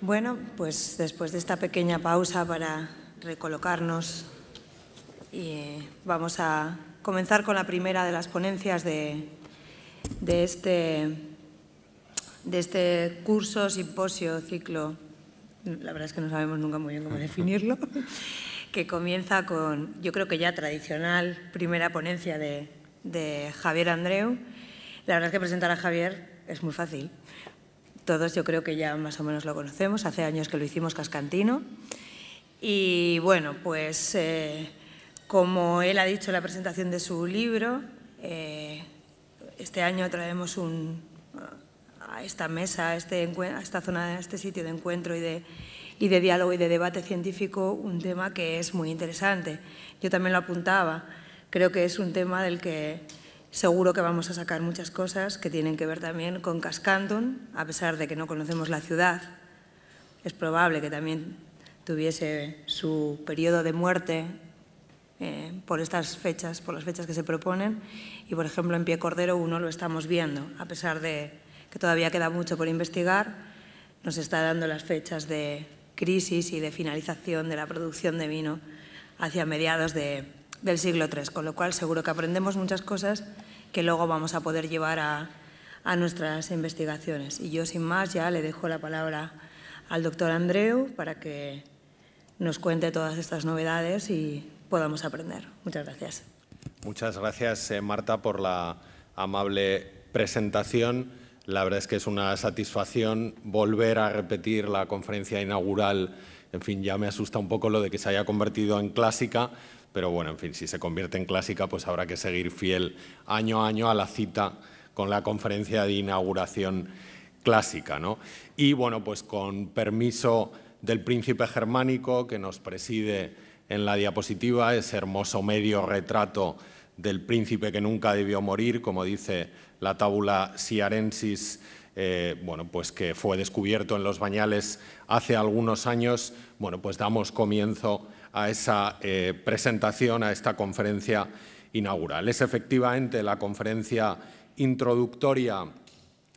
Bueno, pues después de esta pequeña pausa para recolocarnos, y eh, vamos a comenzar con la primera de las ponencias de, este, de este curso, simposio, ciclo. La verdad es que no sabemos nunca muy bien cómo definirlo que comienza con, yo creo que ya tradicional, primera ponencia de, Javier Andreu. La verdad es que presentar a Javier es muy fácil. Todos yo creo que ya más o menos lo conocemos, hace años que lo hicimos cascantino. Y bueno, pues eh, como él ha dicho en la presentación de su libro, eh, este año traemos a esta mesa, este esta zona, a este sitio de encuentro y de y de diálogo y de debate científico un tema que es muy interesante. Yo también lo apuntaba. Creo que es un tema del que seguro que vamos a sacar muchas cosas que tienen que ver también con Cascantón, a pesar de que no conocemos la ciudad. Es probable que también tuviese su periodo de muerte eh, por estas fechas, por las fechas que se proponen. Y, por ejemplo, en Pie Cordero uno lo estamos viendo, a pesar de que todavía queda mucho por investigar, nos está dando las fechas de, crisis y de finalización de la producción de vino hacia mediados del siglo III, con lo cual seguro que aprendemos muchas cosas que luego vamos a poder llevar a, a nuestras investigaciones. Y yo, sin más, ya le dejo la palabra al doctor Andreu para que nos cuente todas estas novedades y podamos aprender. Muchas gracias. Muchas gracias, eh, Marta, por la amable presentación. La verdad es que es una satisfacción volver a repetir la conferencia inaugural. En fin, ya me asusta un poco lo de que se haya convertido en clásica, pero bueno, en fin, si se convierte en clásica, pues habrá que seguir fiel año a año a la cita con la conferencia de inauguración clásica. Y bueno, pues con permiso del príncipe germánico que nos preside en la diapositiva, ese hermoso medio retrato del príncipe que nunca debió morir, como dice la tábula Siarensis, eh, bueno, pues que fue descubierto en los bañales hace algunos años, bueno, pues damos comienzo a esa eh, presentación, a esta conferencia inaugural. Es efectivamente la conferencia introductoria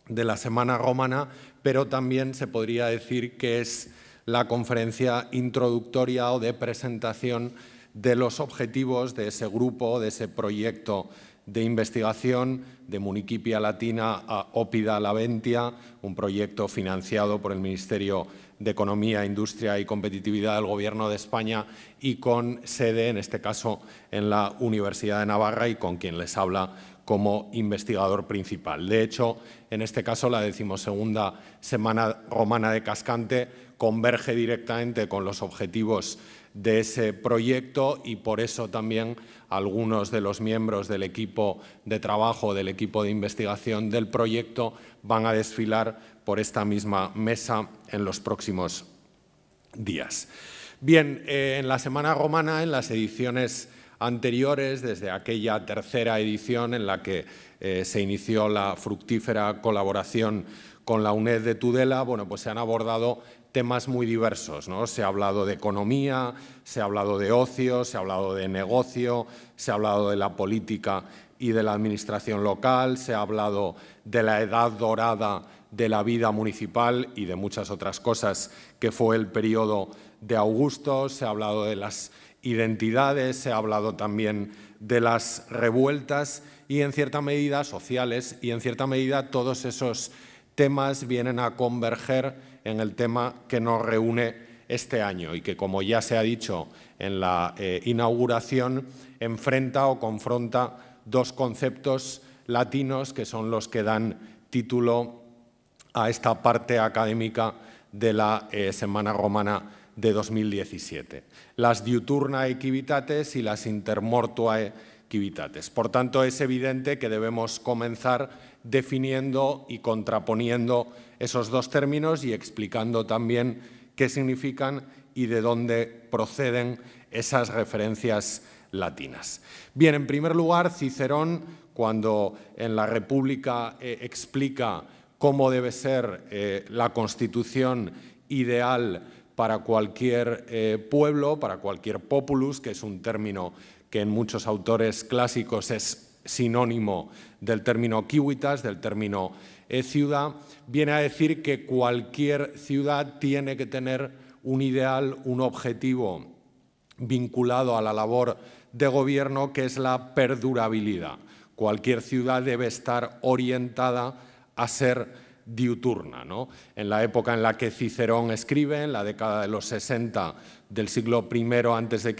de la Semana Romana, pero también se podría decir que es la conferencia introductoria o de presentación de los objetivos de ese grupo, de ese proyecto de investigación de Municipia Latina a Ópida Laventia, un proyecto financiado por el Ministerio de Economía, Industria y Competitividad del Gobierno de España y con sede, en este caso, en la Universidad de Navarra y con quien les habla como investigador principal. De hecho, en este caso, la decimosegunda Semana Romana de Cascante converge directamente con los objetivos de ese proyecto y por eso también algunos de los miembros del equipo de trabajo, del equipo de investigación del proyecto van a desfilar por esta misma mesa en los próximos días. Bien, eh, en la Semana Romana, en las ediciones anteriores, desde aquella tercera edición en la que eh, se inició la fructífera colaboración con la UNED de Tudela, bueno, pues se han abordado temas muy diversos. Se ha hablado de economía, se ha hablado de ocio, se ha hablado de negocio, se ha hablado de la política y de la administración local, se ha hablado de la edad dorada de la vida municipal y de muchas otras cosas que fue el periodo de Augusto, se ha hablado de las identidades, se ha hablado también de las revueltas y en cierta medida sociales y en cierta medida todos esos temas vienen a converger en el tema que nos reúne este año y que, como ya se ha dicho en la eh, inauguración, enfrenta o confronta dos conceptos latinos que son los que dan título a esta parte académica de la eh, Semana Romana de 2017, las diuturnae quivitates y las intermortuae quivitates. Por tanto, es evidente que debemos comenzar definiendo y contraponiendo esos dos términos y explicando también qué significan y de dónde proceden esas referencias latinas. Bien, en primer lugar, Cicerón, cuando en la República eh, explica cómo debe ser eh, la constitución ideal para cualquier eh, pueblo, para cualquier populus, que es un término que en muchos autores clásicos es sinónimo del término kiwitas, del término eh, ciudad, viene a decir que cualquier ciudad tiene que tener un ideal, un objetivo vinculado a la labor de gobierno, que es la perdurabilidad. Cualquier ciudad debe estar orientada a ser diuturna. En la época en la que Cicerón escribe, en la década de los 60 del siglo I a.C.,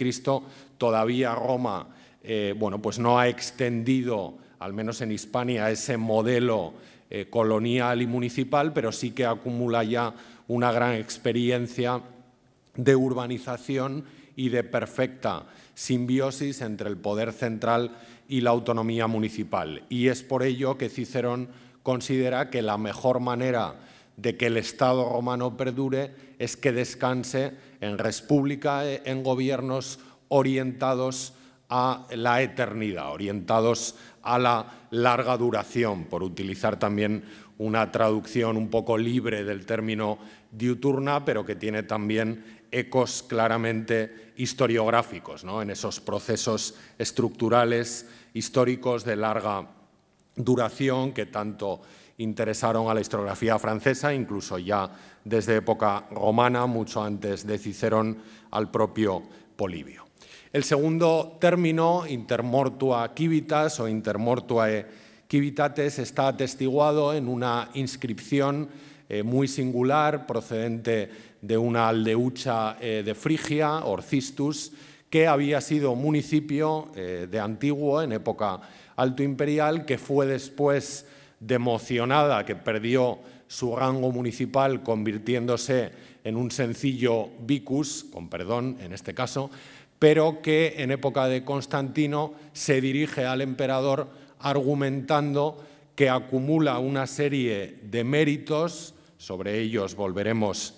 todavía Roma eh, bueno, pues no ha extendido, al menos en Hispania, ese modelo eh, colonial y municipal, pero sí que acumula ya una gran experiencia de urbanización y de perfecta simbiosis entre el poder central y la autonomía municipal. Y es por ello que Cicerón considera que la mejor manera de que el Estado romano perdure es que descanse en república, eh, en gobiernos orientados a la eternidad, orientados a la larga duración, por utilizar también una traducción un poco libre del término diuturna, pero que tiene también ecos claramente historiográficos, ¿no? en esos procesos estructurales históricos de larga duración que tanto interesaron a la historiografía francesa, incluso ya desde época romana, mucho antes de Cicerón, al propio Polibio. El segundo término, intermortua civitas o intermortuae civitates, está atestiguado en una inscripción eh, muy singular procedente de una aldeucha eh, de Frigia, Orcistus, que había sido municipio eh, de antiguo en época alto imperial, que fue después democionada, que perdió su rango municipal convirtiéndose en un sencillo vicus, con perdón en este caso, pero que en época de Constantino se dirige al emperador argumentando que acumula una serie de méritos, sobre ellos volveremos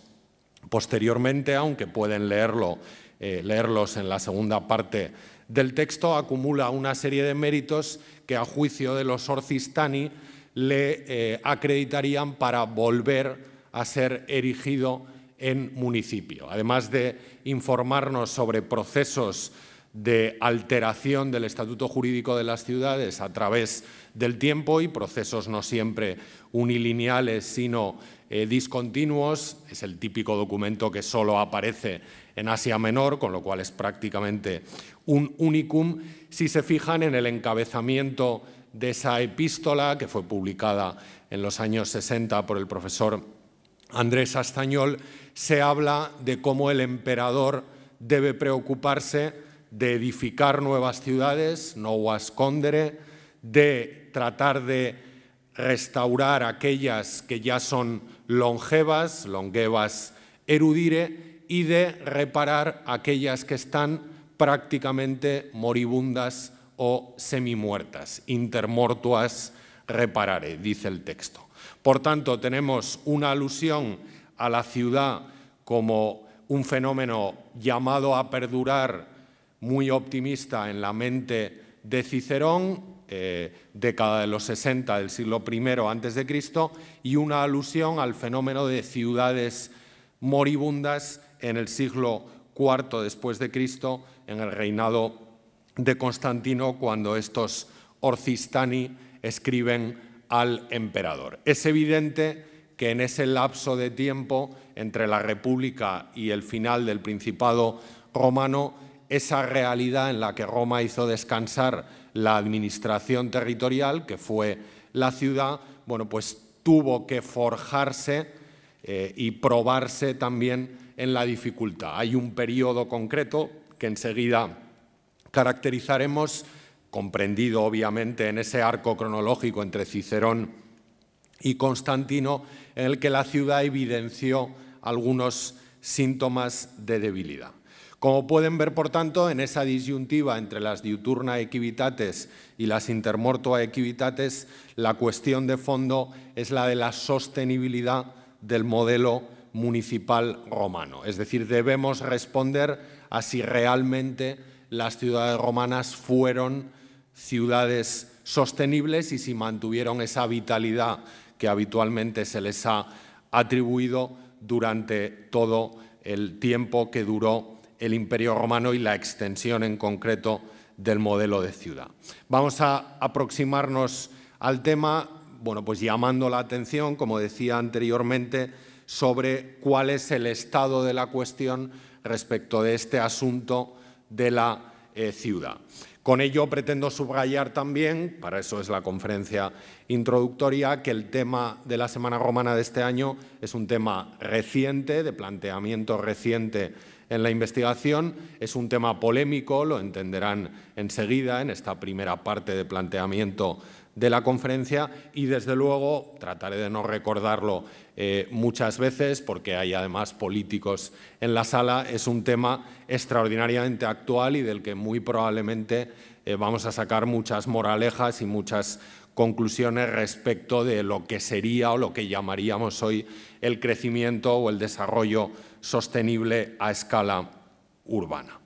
posteriormente, aunque pueden leerlo, eh, leerlos en la segunda parte del texto, acumula una serie de méritos que a juicio de los Orcistani le eh, acreditarían para volver a ser erigido en municipio. Además de informarnos sobre procesos de alteración del estatuto jurídico de las ciudades a través del tiempo y procesos no siempre unilineales, sino eh, discontinuos. Es el típico documento que solo aparece en Asia Menor, con lo cual es prácticamente un unicum. Si se fijan en el encabezamiento de esa epístola, que fue publicada en los años 60 por el profesor Andrés Astañol, se habla de cómo el emperador debe preocuparse de edificar nuevas ciudades, no condere, de tratar de restaurar aquellas que ya son longevas, longevas erudire, y de reparar aquellas que están prácticamente moribundas o semimuertas, intermortuas reparare, dice el texto. Por tanto, tenemos una alusión a la ciudad como un fenómeno llamado a perdurar muy optimista en la mente de Cicerón, eh, década de los 60 del siglo I antes de Cristo, y una alusión al fenómeno de ciudades moribundas en el siglo IV después de Cristo, en el reinado de Constantino, cuando estos Orcistani escriben al emperador. Es evidente que en ese lapso de tiempo entre la República y el final del Principado romano, esa realidad en la que Roma hizo descansar la administración territorial, que fue la ciudad, bueno, pues tuvo que forjarse eh, y probarse también en la dificultad. Hay un periodo concreto que enseguida caracterizaremos comprendido obviamente en ese arco cronológico entre Cicerón y Constantino, en el que la ciudad evidenció algunos síntomas de debilidad. Como pueden ver, por tanto, en esa disyuntiva entre las diuturna equivitates y las intermortua equivitates, la cuestión de fondo es la de la sostenibilidad del modelo municipal romano. Es decir, debemos responder a si realmente las ciudades romanas fueron ciudades sostenibles y si mantuvieron esa vitalidad que habitualmente se les ha atribuido durante todo el tiempo que duró el Imperio Romano y la extensión en concreto del modelo de ciudad. Vamos a aproximarnos al tema, bueno, pues llamando la atención, como decía anteriormente, sobre cuál es el estado de la cuestión respecto de este asunto de la eh, ciudad. Con ello pretendo subrayar también, para eso es la conferencia introductoria, que el tema de la Semana Romana de este año es un tema reciente, de planteamiento reciente en la investigación. Es un tema polémico, lo entenderán enseguida en esta primera parte de planteamiento de la conferencia y desde luego trataré de no recordarlo eh, muchas veces porque hay además políticos en la sala. Es un tema extraordinariamente actual y del que muy probablemente eh, vamos a sacar muchas moralejas y muchas conclusiones respecto de lo que sería o lo que llamaríamos hoy el crecimiento o el desarrollo sostenible a escala urbana.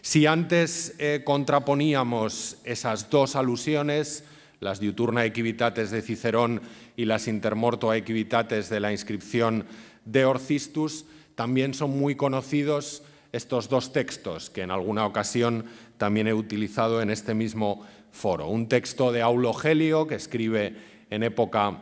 Si antes eh, contraponíamos esas dos alusiones, las diuturna equivitates de Cicerón y las intermorto equivitates de la inscripción de Orcistus, también son muy conocidos estos dos textos que en alguna ocasión también he utilizado en este mismo foro. Un texto de Gelio que escribe en época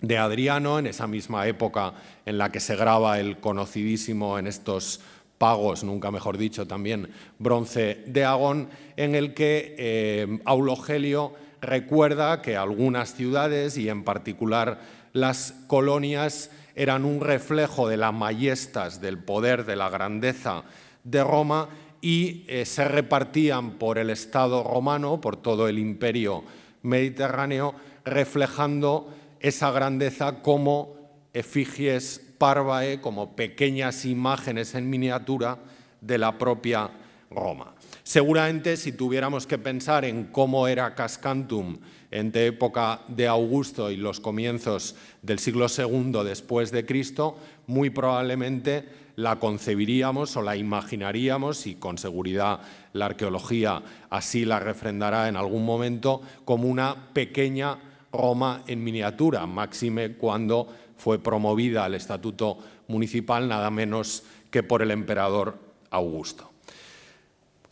de Adriano, en esa misma época en la que se graba el conocidísimo en estos pagos, nunca mejor dicho también, bronce de Agón, en el que eh, Aulo Gelio recuerda que algunas ciudades y en particular las colonias eran un reflejo de las mayestas, del poder, de la grandeza de Roma y eh, se repartían por el Estado romano, por todo el imperio mediterráneo, reflejando esa grandeza como efigies parvae, como pequeñas imágenes en miniatura de la propia Roma. Seguramente si tuviéramos que pensar en cómo era Cascantum entre época de Augusto y los comienzos del siglo II después de Cristo, muy probablemente la concebiríamos o la imaginaríamos, y con seguridad la arqueología así la refrendará en algún momento, como una pequeña Roma en miniatura, máxime cuando fue promovida al estatuto municipal nada menos que por el emperador Augusto.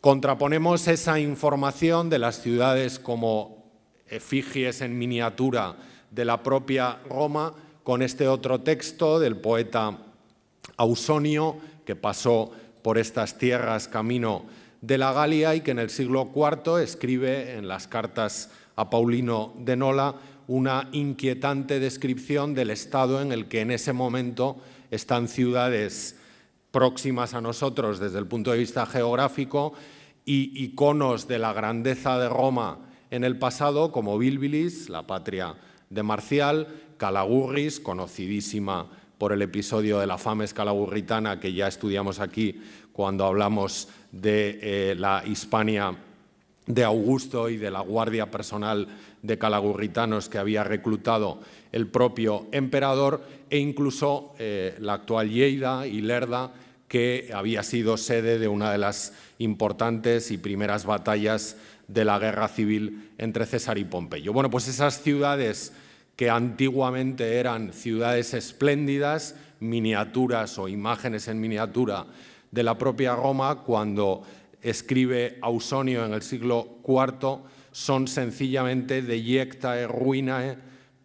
Contraponemos esa información de las ciudades como efigies en miniatura de la propia Roma con este otro texto del poeta Ausonio que pasó por estas tierras camino de la Galia y que en el siglo IV escribe en las cartas a Paulino de Nola una inquietante descripción del estado en el que en ese momento están ciudades próximas a nosotros desde el punto de vista geográfico y iconos de la grandeza de Roma en el pasado, como Bilbilis, la patria de Marcial, Calagurris, conocidísima por el episodio de la fama escalagurritana que ya estudiamos aquí cuando hablamos de eh, la Hispania de Augusto y de la guardia personal de calagurritanos que había reclutado el propio emperador e incluso eh, la actual Lleida y Lerda, que había sido sede de una de las importantes y primeras batallas de la guerra civil entre César y Pompeyo. Bueno, pues esas ciudades que antiguamente eran ciudades espléndidas, miniaturas o imágenes en miniatura de la propia Roma, cuando escribe Ausonio en el siglo IV, son sencillamente e ruinae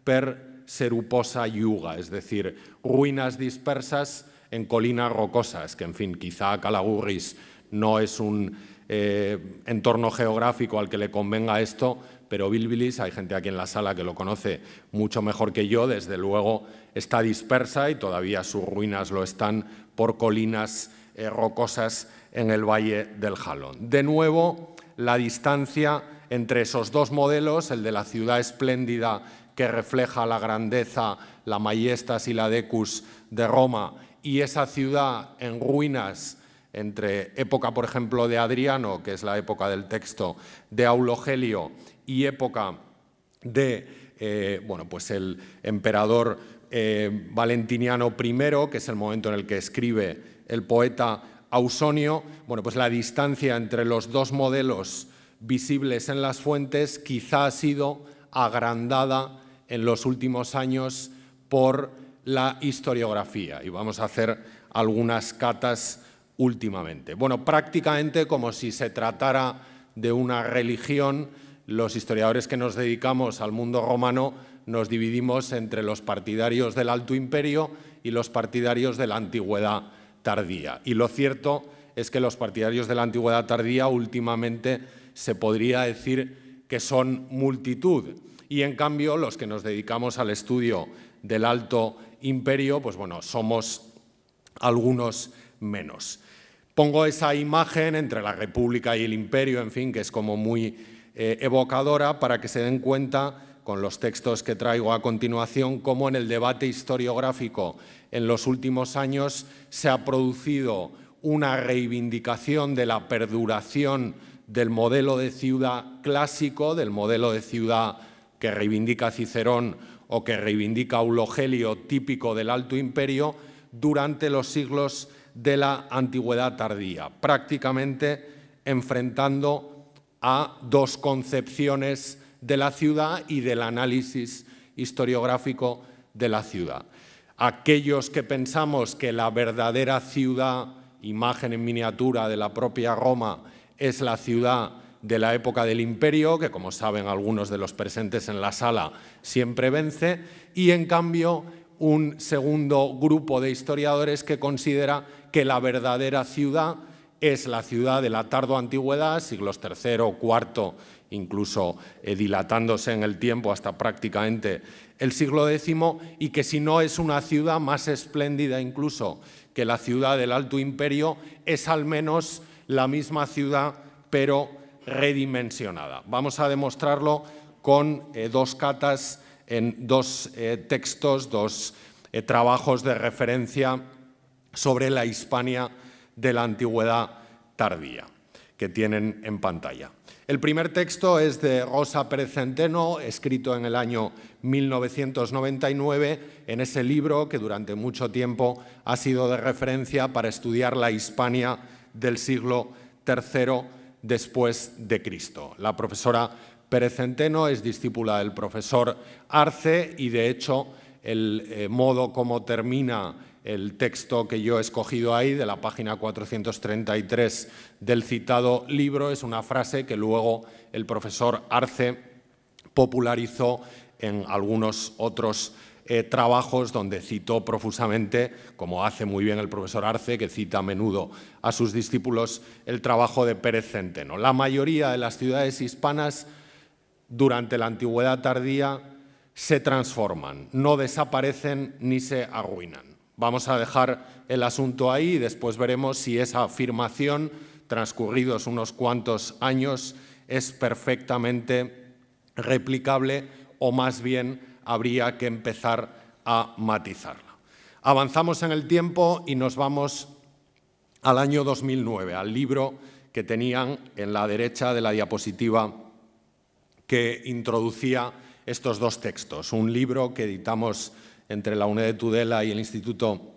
per seruposa yuga, es decir, ruinas dispersas en colinas rocosas, que en fin, quizá Calagurris no es un eh, entorno geográfico al que le convenga esto, pero Bilbilis, hay gente aquí en la sala que lo conoce mucho mejor que yo, desde luego está dispersa y todavía sus ruinas lo están por colinas eh, rocosas en el Valle del Jalón. De nuevo, la distancia entre esos dos modelos, el de la ciudad espléndida que refleja la grandeza, la majestas y la decus de Roma, y esa ciudad en ruinas entre época, por ejemplo, de Adriano, que es la época del texto de Aulogelio, y época de eh, bueno, pues el emperador eh, Valentiniano I, que es el momento en el que escribe el poeta Ausonio, bueno, pues la distancia entre los dos modelos visibles en las fuentes quizá ha sido agrandada en los últimos años por la historiografía. Y vamos a hacer algunas catas últimamente. Bueno, prácticamente como si se tratara de una religión, los historiadores que nos dedicamos al mundo romano nos dividimos entre los partidarios del Alto Imperio y los partidarios de la Antigüedad tardía. Y lo cierto es que los partidarios de la Antigüedad tardía últimamente se podría decir que son multitud y en cambio los que nos dedicamos al estudio del Alto Imperio, pues bueno, somos algunos menos. Pongo esa imagen entre la República y el Imperio, en fin, que es como muy eh, evocadora para que se den cuenta con los textos que traigo a continuación, cómo en el debate historiográfico en los últimos años se ha producido una reivindicación de la perduración del modelo de ciudad clásico, del modelo de ciudad que reivindica Cicerón o que reivindica Eulogelio, típico del Alto Imperio, durante los siglos de la antigüedad tardía, prácticamente enfrentando a dos concepciones de la ciudad y del análisis historiográfico de la ciudad. Aquellos que pensamos que la verdadera ciudad, imagen en miniatura de la propia Roma, es la ciudad de la época del imperio, que como saben algunos de los presentes en la sala siempre vence, y en cambio un segundo grupo de historiadores que considera que la verdadera ciudad es la ciudad de la tardo antigüedad, siglos III, IV, incluso eh, dilatándose en el tiempo hasta prácticamente el siglo X, y que si no es una ciudad más espléndida incluso que la ciudad del Alto Imperio, es al menos la misma ciudad, pero redimensionada. Vamos a demostrarlo con eh, dos catas en dos eh, textos, dos eh, trabajos de referencia sobre la Hispania de la Antigüedad tardía que tienen en pantalla. El primer texto es de Rosa Pérez Centeno, escrito en el año 1999, en ese libro que durante mucho tiempo ha sido de referencia para estudiar la Hispania del siglo III después de Cristo. La profesora Pérez Centeno es discípula del profesor Arce y de hecho el eh, modo como termina el texto que yo he escogido ahí, de la página 433 del citado libro, es una frase que luego el profesor Arce popularizó en algunos otros eh, trabajos donde citó profusamente, como hace muy bien el profesor Arce, que cita a menudo a sus discípulos, el trabajo de Pérez Centeno. La mayoría de las ciudades hispanas durante la antigüedad tardía se transforman, no desaparecen ni se arruinan. Vamos a dejar el asunto ahí y después veremos si esa afirmación, transcurridos unos cuantos años, es perfectamente replicable o más bien habría que empezar a matizarla. Avanzamos en el tiempo y nos vamos al año 2009, al libro que tenían en la derecha de la diapositiva que introducía estos dos textos. Un libro que editamos entre la UNED de Tudela y el Instituto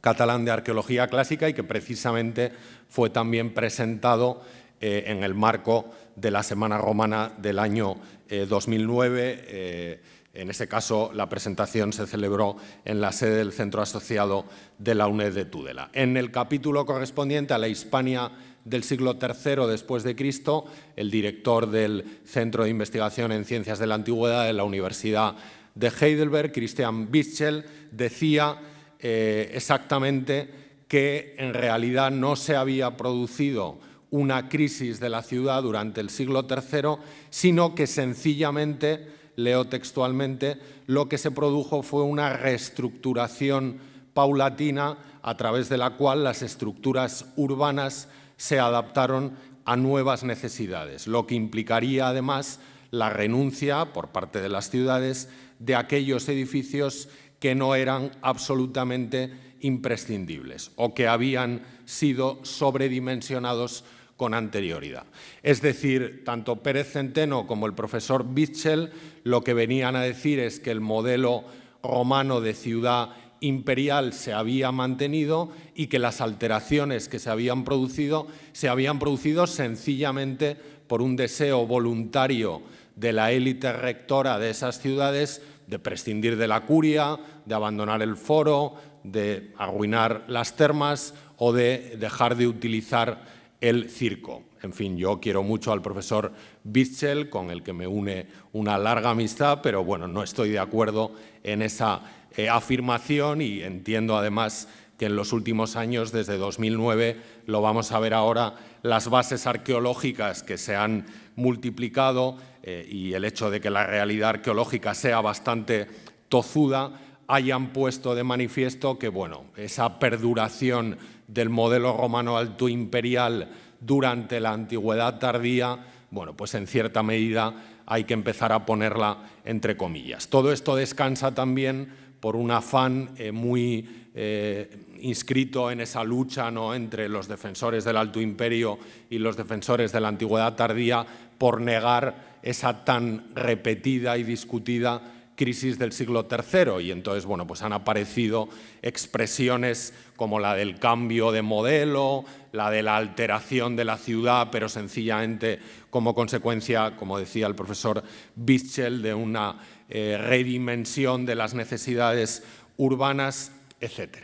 Catalán de Arqueología Clásica y que precisamente fue también presentado eh, en el marco de la Semana Romana del año 2009. Eh, eh, en ese caso, la presentación se celebró en la sede del Centro Asociado de la UNED de Tudela. En el capítulo correspondiente a la Hispania del siglo III después de Cristo, el director del Centro de Investigación en Ciencias de la Antigüedad de la Universidad de Heidelberg, Christian Bischel, decía eh, exactamente que en realidad no se había producido una crisis de la ciudad durante el siglo III, sino que sencillamente, leo textualmente, lo que se produjo fue una reestructuración paulatina a través de la cual las estructuras urbanas se adaptaron a nuevas necesidades, lo que implicaría además la renuncia por parte de las ciudades de aquellos edificios que no eran absolutamente imprescindibles o que habían sido sobredimensionados con anterioridad. Es decir, tanto Pérez Centeno como el profesor Bichel lo que venían a decir es que el modelo romano de ciudad imperial se había mantenido y que las alteraciones que se habían producido se habían producido sencillamente por un deseo voluntario de la élite rectora de esas ciudades de prescindir de la curia, de abandonar el foro, de arruinar las termas o de dejar de utilizar el circo. En fin, yo quiero mucho al profesor Bichel, con el que me une una larga amistad, pero bueno, no estoy de acuerdo en esa eh, afirmación y entiendo además que en los últimos años, desde 2009, lo vamos a ver ahora, las bases arqueológicas que se han multiplicado eh, y el hecho de que la realidad arqueológica sea bastante tozuda, hayan puesto de manifiesto que bueno, esa perduración del modelo romano alto imperial durante la antigüedad tardía, bueno, pues en cierta medida hay que empezar a ponerla entre comillas. Todo esto descansa también por un afán eh, muy eh, inscrito en esa lucha ¿no? entre los defensores del Alto Imperio y los defensores de la Antigüedad Tardía por negar esa tan repetida y discutida crisis del siglo III y entonces bueno, pues han aparecido expresiones como la del cambio de modelo, la de la alteración de la ciudad, pero sencillamente como consecuencia, como decía el profesor Bichel, de una eh, redimensión de las necesidades urbanas, etc.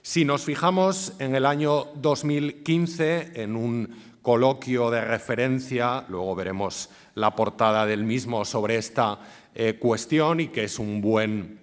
Si nos fijamos en el año 2015, en un coloquio de referencia, luego veremos la portada del mismo sobre esta eh, cuestión y que es un buen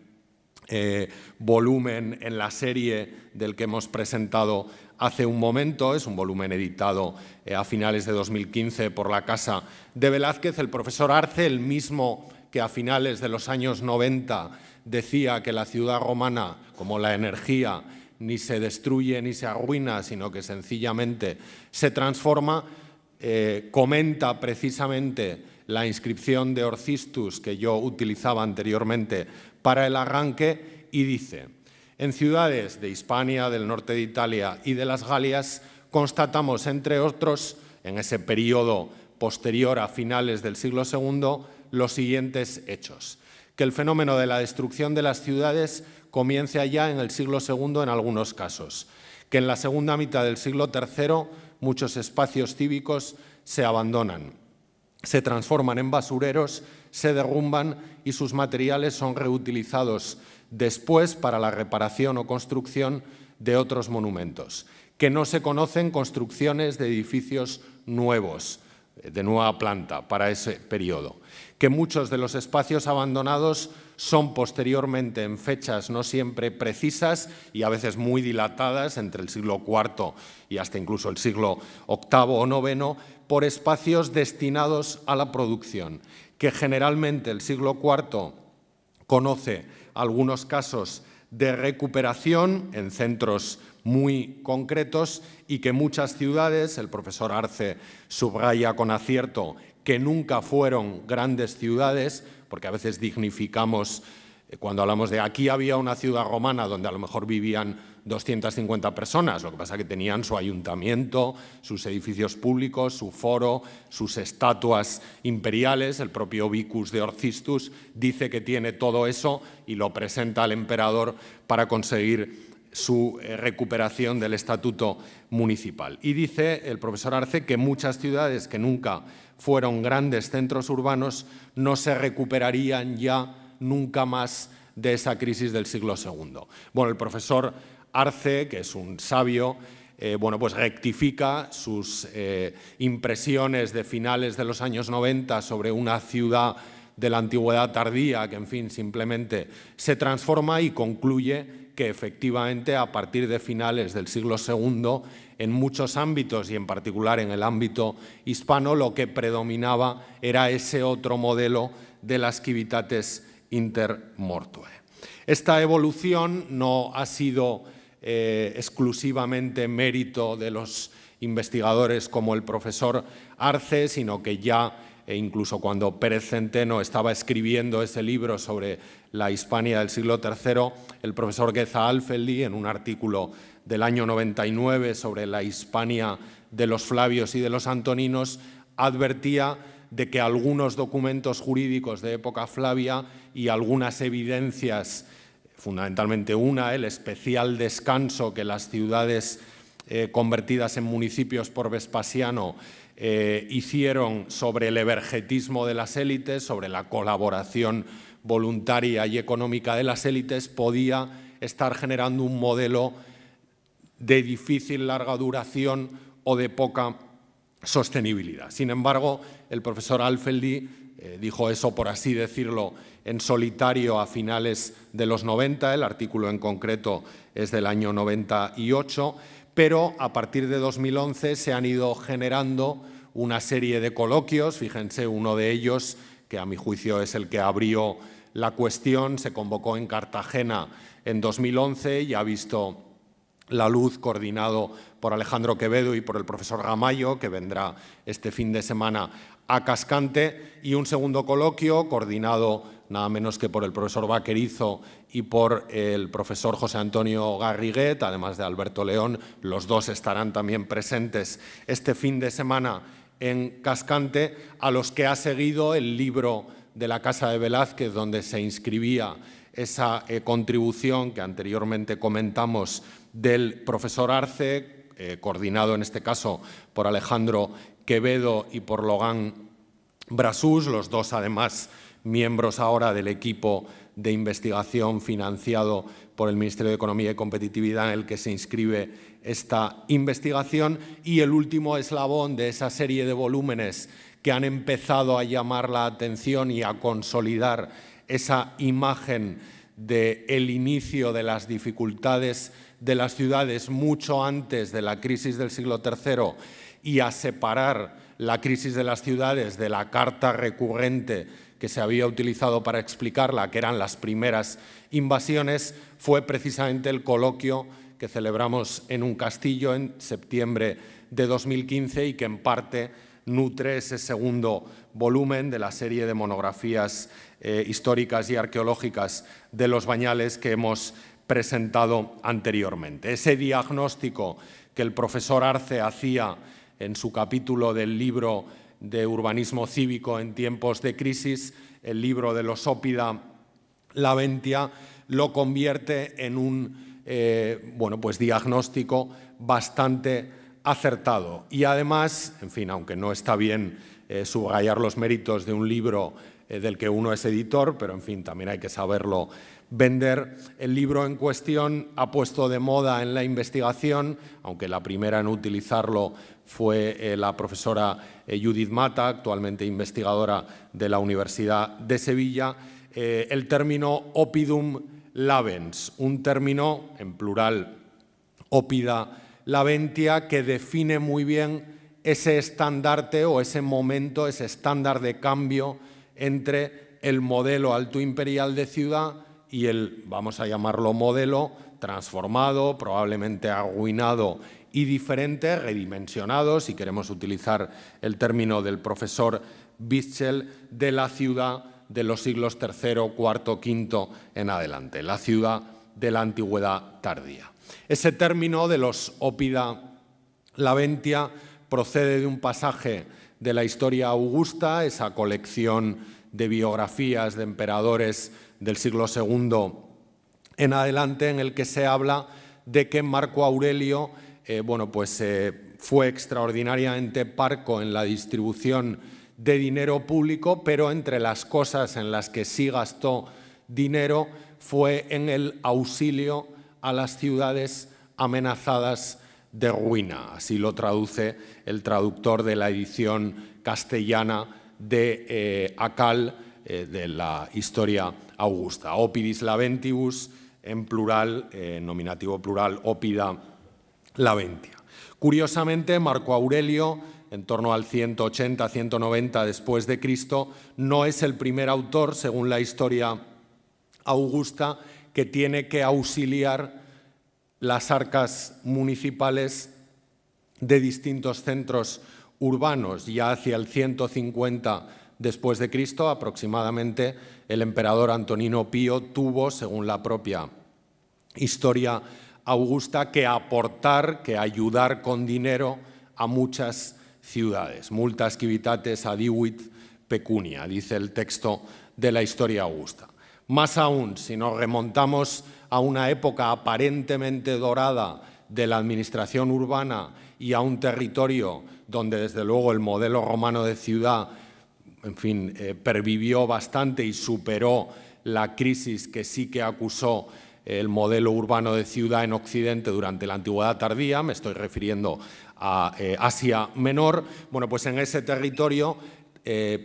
eh, volumen en la serie del que hemos presentado hace un momento, es un volumen editado a finales de 2015 por la Casa de Velázquez, el profesor Arce, el mismo que a finales de los años 90 decía que la ciudad romana, como la energía, ni se destruye ni se arruina, sino que sencillamente se transforma, eh, comenta precisamente la inscripción de Orcistus que yo utilizaba anteriormente para el arranque y dice, en ciudades de Hispania, del norte de Italia y de las Galias constatamos, entre otros, en ese periodo posterior a finales del siglo II, los siguientes hechos. Que el fenómeno de la destrucción de las ciudades comience ya en el siglo II en algunos casos. Que en la segunda mitad del siglo III muchos espacios cívicos se abandonan, se transforman en basureros, se derrumban y sus materiales son reutilizados después para la reparación o construcción de otros monumentos, que no se conocen construcciones de edificios nuevos, de nueva planta, para ese periodo, que muchos de los espacios abandonados son posteriormente en fechas no siempre precisas y a veces muy dilatadas entre el siglo IV y hasta incluso el siglo VIII o IX por espacios destinados a la producción, que generalmente el siglo IV conoce algunos casos de recuperación en centros muy concretos y que muchas ciudades, el profesor Arce subraya con acierto que nunca fueron grandes ciudades, porque a veces dignificamos eh, cuando hablamos de aquí había una ciudad romana donde a lo mejor vivían 250 personas, lo que pasa es que tenían su ayuntamiento, sus edificios públicos, su foro, sus estatuas imperiales, el propio Vicus de Orcistus dice que tiene todo eso y lo presenta al emperador para conseguir su eh, recuperación del estatuto municipal. Y dice el profesor Arce que muchas ciudades que nunca fueron grandes centros urbanos, no se recuperarían ya nunca más de esa crisis del siglo II. Bueno, el profesor Arce, que es un sabio, eh, bueno, pues rectifica sus eh, impresiones de finales de los años 90 sobre una ciudad de la antigüedad tardía, que en fin, simplemente se transforma y concluye que efectivamente a partir de finales del siglo II en muchos ámbitos y en particular en el ámbito hispano lo que predominaba era ese otro modelo de las civitates intermortue. Esta evolución no ha sido eh, exclusivamente mérito de los investigadores como el profesor Arce, sino que ya e incluso cuando Pérez Centeno estaba escribiendo ese libro sobre la Hispania del siglo III, el profesor Geza Alfeldi, en un artículo del año 99 sobre la Hispania de los Flavios y de los Antoninos, advertía de que algunos documentos jurídicos de época Flavia y algunas evidencias, fundamentalmente una, el especial descanso que las ciudades eh, convertidas en municipios por Vespasiano eh, hicieron sobre el evergetismo de las élites, sobre la colaboración voluntaria y económica de las élites, podía estar generando un modelo de difícil larga duración o de poca sostenibilidad. Sin embargo, el profesor Alfeldi eh, dijo eso, por así decirlo, en solitario a finales de los 90, el artículo en concreto es del año 98, pero a partir de 2011 se han ido generando una serie de coloquios, fíjense, uno de ellos, que a mi juicio es el que abrió la cuestión, se convocó en Cartagena en 2011 y ha visto la Luz, coordinado por Alejandro Quevedo y por el profesor Gamayo, que vendrá este fin de semana a Cascante, y un segundo coloquio coordinado nada menos que por el profesor Vaquerizo y por el profesor José Antonio Garriguet, además de Alberto León. Los dos estarán también presentes este fin de semana en Cascante, a los que ha seguido el libro de la Casa de Velázquez, donde se inscribía esa eh, contribución que anteriormente comentamos del profesor Arce, eh, coordinado en este caso por Alejandro Quevedo y por Logan Brasús, los dos además miembros ahora del equipo de investigación financiado por el Ministerio de Economía y Competitividad en el que se inscribe esta investigación y el último eslabón de esa serie de volúmenes que han empezado a llamar la atención y a consolidar esa imagen del el inicio de las dificultades de las ciudades mucho antes de la crisis del siglo III y a separar la crisis de las ciudades de la carta recurrente que se había utilizado para explicarla, que eran las primeras invasiones, fue precisamente el coloquio que celebramos en un castillo en septiembre de 2015 y que en parte nutre ese segundo volumen de la serie de monografías eh, históricas y arqueológicas de los bañales que hemos presentado anteriormente. Ese diagnóstico que el profesor Arce hacía en su capítulo del libro de urbanismo cívico en tiempos de crisis, el libro de los Ópida Ventia, lo convierte en un eh, bueno, pues diagnóstico bastante acertado. Y además, en fin, aunque no está bien eh, subrayar los méritos de un libro eh, del que uno es editor, pero en fin, también hay que saberlo vender el libro en cuestión ha puesto de moda en la investigación, aunque la primera en utilizarlo fue eh, la profesora eh, Judith Mata, actualmente investigadora de la Universidad de Sevilla, eh, el término opidum lavens un término en plural opida laventia que define muy bien ese estandarte o ese momento, ese estándar de cambio entre el modelo alto imperial de ciudad y el, vamos a llamarlo modelo, transformado, probablemente arruinado y diferente, redimensionado, si queremos utilizar el término del profesor Bischel, de la ciudad de los siglos III, IV, V en adelante, la ciudad de la antigüedad tardía. Ese término de los Opida Laventia procede de un pasaje de la historia augusta, esa colección de biografías de emperadores del siglo II en adelante, en el que se habla de que Marco Aurelio eh, bueno, pues, eh, fue extraordinariamente parco en la distribución de dinero público, pero entre las cosas en las que sí gastó dinero fue en el auxilio a las ciudades amenazadas de ruina. Así lo traduce el traductor de la edición castellana de eh, Acal, de la historia Augusta. Opidis laventibus, en plural, en eh, nominativo plural, Opida Laventia. Curiosamente, Marco Aurelio, en torno al 180-190 después de Cristo, no es el primer autor, según la historia augusta, que tiene que auxiliar las arcas municipales de distintos centros urbanos. Ya hacia el 150 después de Cristo aproximadamente el emperador Antonino Pío tuvo, según la propia historia augusta, que aportar, que ayudar con dinero a muchas ciudades. Multas quivitates adiuit pecunia, dice el texto de la historia augusta. Más aún, si nos remontamos a una época aparentemente dorada de la administración urbana y a un territorio donde desde luego el modelo romano de ciudad en fin, eh, pervivió bastante y superó la crisis que sí que acusó eh, el modelo urbano de ciudad en Occidente durante la antigüedad tardía, me estoy refiriendo a eh, Asia Menor, bueno, pues en ese territorio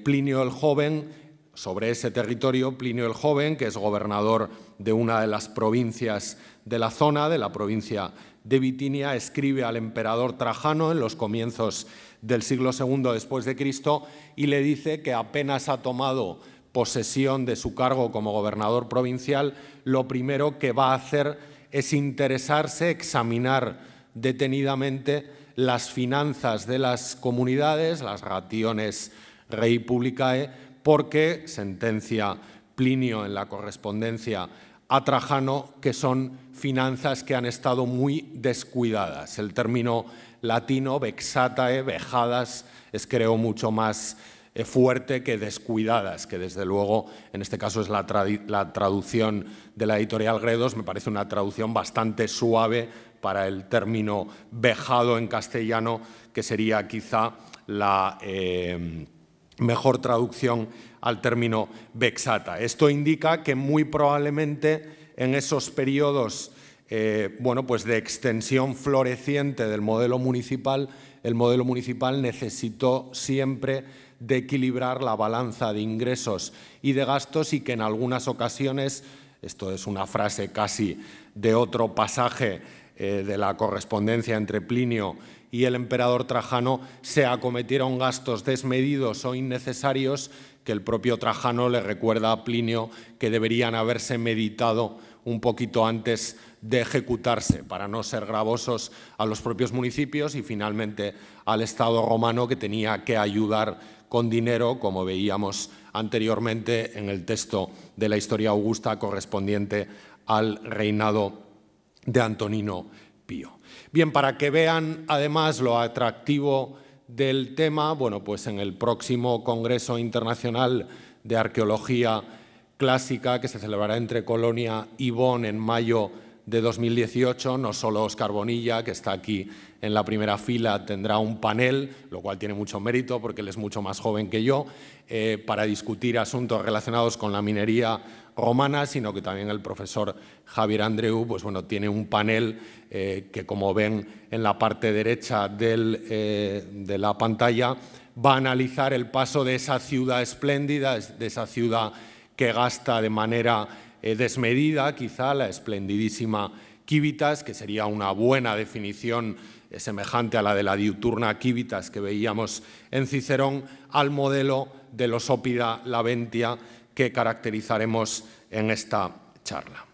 Plinio el Joven, sobre ese territorio Plinio el Joven, que es gobernador de una de las provincias de la zona, de la provincia de Bitinia, escribe al emperador Trajano en los comienzos del siglo II después de Cristo y le dice que apenas ha tomado posesión de su cargo como gobernador provincial, lo primero que va a hacer es interesarse, examinar detenidamente las finanzas de las comunidades, las rationes rei publicae, porque, sentencia Plinio en la correspondencia a Trajano, que son finanzas que han estado muy descuidadas. El término latino, vexatae, eh, vejadas, es creo mucho más eh, fuerte que descuidadas, que desde luego en este caso es la, traducción de la editorial Gredos, me parece una traducción bastante suave para el término vejado en castellano, que sería quizá la em, mejor traducción al término vexata. Esto indica que muy probablemente en esos periodos eh, bueno, pues de extensión floreciente del modelo municipal, el modelo municipal necesitó siempre de equilibrar la balanza de ingresos y de gastos y que en algunas ocasiones, esto es una frase casi de otro pasaje eh, de la correspondencia entre Plinio y el emperador Trajano, se acometieron gastos desmedidos o innecesarios que el propio Trajano le recuerda a Plinio que deberían haberse meditado un poquito antes de ejecutarse, para no ser gravosos a los propios municipios y finalmente al Estado romano que tenía que ayudar con dinero, como veíamos anteriormente en el texto de la historia augusta correspondiente al reinado de Antonino Pío. Bien, para que vean además lo atractivo del tema, bueno, pues en el próximo Congreso Internacional de Arqueología clásica que se celebrará entre Colonia y Bonn en mayo de 2018, no solo Oscar Bonilla, que está aquí en la primera fila, tendrá un panel, lo cual tiene mucho mérito porque él es mucho más joven que yo, eh, para discutir asuntos relacionados con la minería romana, sino que también el profesor Javier Andreu pues, bueno, tiene un panel eh, que, como ven en la parte derecha eh, de la pantalla, va a analizar el paso de esa ciudad espléndida, de esa ciudad que gasta de manera eh, desmedida quizá la esplendidísima Kivitas, que sería una buena definición eh, semejante a la de la diuturna Kivitas que veíamos en Cicerón, al modelo de los Ópida Laventia que caracterizaremos en esta charla.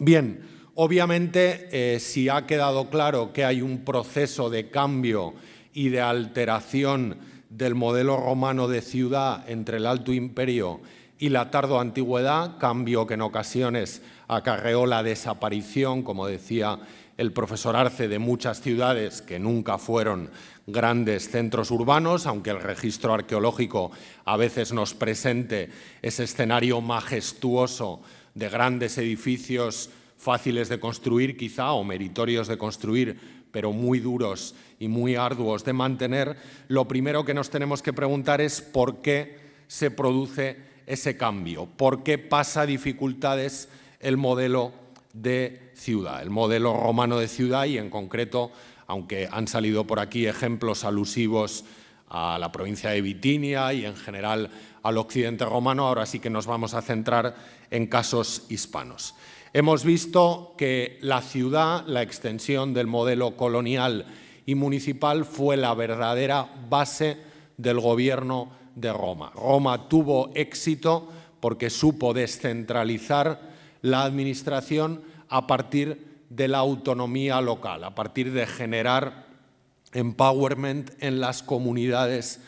Bien, obviamente eh, si ha quedado claro que hay un proceso de cambio y de alteración del modelo romano de ciudad entre el Alto Imperio y la tardo antigüedad, cambio que en ocasiones acarreó la desaparición, como decía el profesor Arce, de muchas ciudades que nunca fueron grandes centros urbanos, aunque el registro arqueológico a veces nos presente ese escenario majestuoso de grandes edificios fáciles de construir quizá o meritorios de construir, pero muy duros y muy arduos de mantener, lo primero que nos tenemos que preguntar es por qué se produce ese cambio? ¿Por qué pasa dificultades el modelo de ciudad, el modelo romano de ciudad y en concreto, aunque han salido por aquí ejemplos alusivos a la provincia de Bitinia y en general al occidente romano, ahora sí que nos vamos a centrar en casos hispanos. Hemos visto que la ciudad, la extensión del modelo colonial y municipal fue la verdadera base del gobierno de Roma. Roma tuvo éxito porque supo descentralizar la administración a partir de la autonomía local, a partir de generar empowerment en las comunidades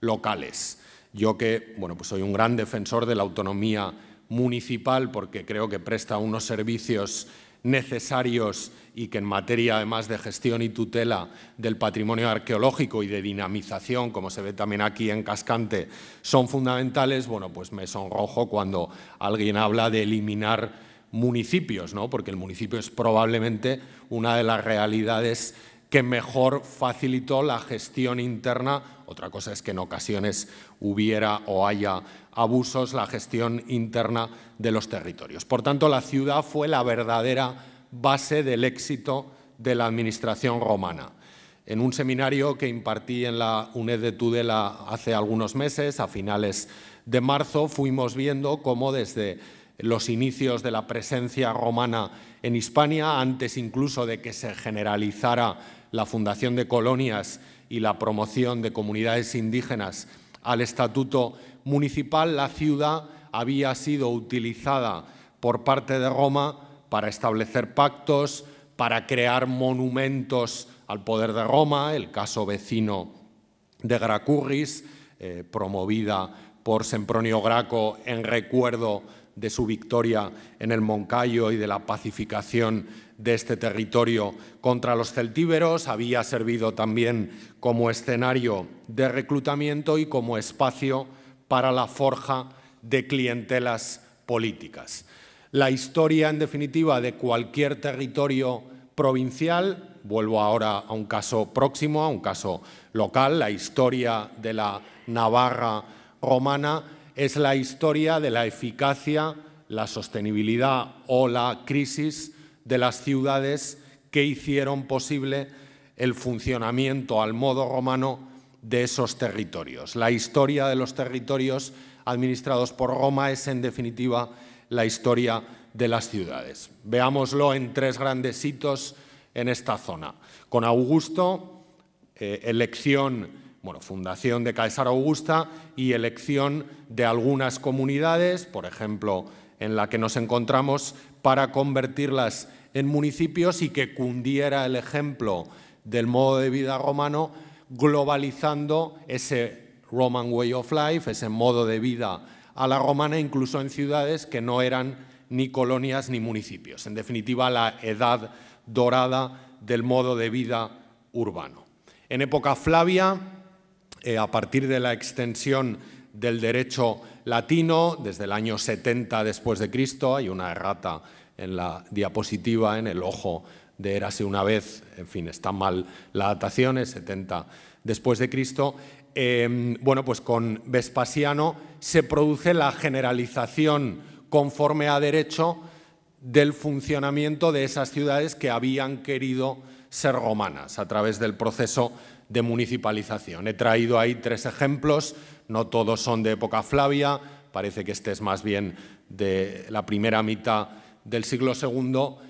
locales. Yo que bueno, pues soy un gran defensor de la autonomía municipal porque creo que presta unos servicios necesarios y que en materia además de gestión y tutela del patrimonio arqueológico y de dinamización, como se ve también aquí en Cascante, son fundamentales, bueno, pues me sonrojo cuando alguien habla de eliminar municipios, ¿no? porque el municipio es probablemente una de las realidades que mejor facilitó la gestión interna. Otra cosa es que en ocasiones hubiera o haya abusos la gestión interna de los territorios. Por tanto, la ciudad fue la verdadera base del éxito de la administración romana. En un seminario que impartí en la UNED de Tudela hace algunos meses, a finales de marzo, fuimos viendo cómo desde los inicios de la presencia romana en Hispania, antes incluso de que se generalizara la fundación de colonias y la promoción de comunidades indígenas al estatuto municipal, la ciudad había sido utilizada por parte de Roma para establecer pactos, para crear monumentos al poder de Roma, el caso vecino de Gracurris, eh, promovida por Sempronio Graco en recuerdo de su victoria en el Moncayo y de la pacificación de este territorio contra los celtíberos, había servido también como escenario de reclutamiento y como espacio para la forja de clientelas políticas. La historia, en definitiva, de cualquier territorio provincial, vuelvo ahora a un caso próximo, a un caso local, la historia de la Navarra romana, es la historia de la eficacia, la sostenibilidad o la crisis de las ciudades que hicieron posible el funcionamiento al modo romano de esos territorios. La historia de los territorios administrados por Roma es, en definitiva, la historia de las ciudades. Veámoslo en tres grandes hitos en esta zona. Con Augusto, eh, elección, bueno, fundación de Caesar Augusta y elección de algunas comunidades, por ejemplo, en la que nos encontramos, para convertirlas en municipios y que cundiera el ejemplo del modo de vida romano, globalizando ese Roman Way of Life, ese modo de vida a la romana, incluso en ciudades que no eran ni colonias ni municipios. En definitiva, la edad dorada del modo de vida urbano. En época Flavia, eh, a partir de la extensión del derecho latino, desde el año 70 después de Cristo, hay una errata en la diapositiva, en el ojo de Érase una vez, en fin, está mal la datación, es 70 después de Cristo. Em, bueno, pues con Vespasiano se produce la generalización conforme a derecho del funcionamiento de esas ciudades que habían querido ser romanas a través del proceso de municipalización. He traído ahí tres ejemplos, no todos son de época Flavia, parece que este es más bien de la primera mitad del siglo II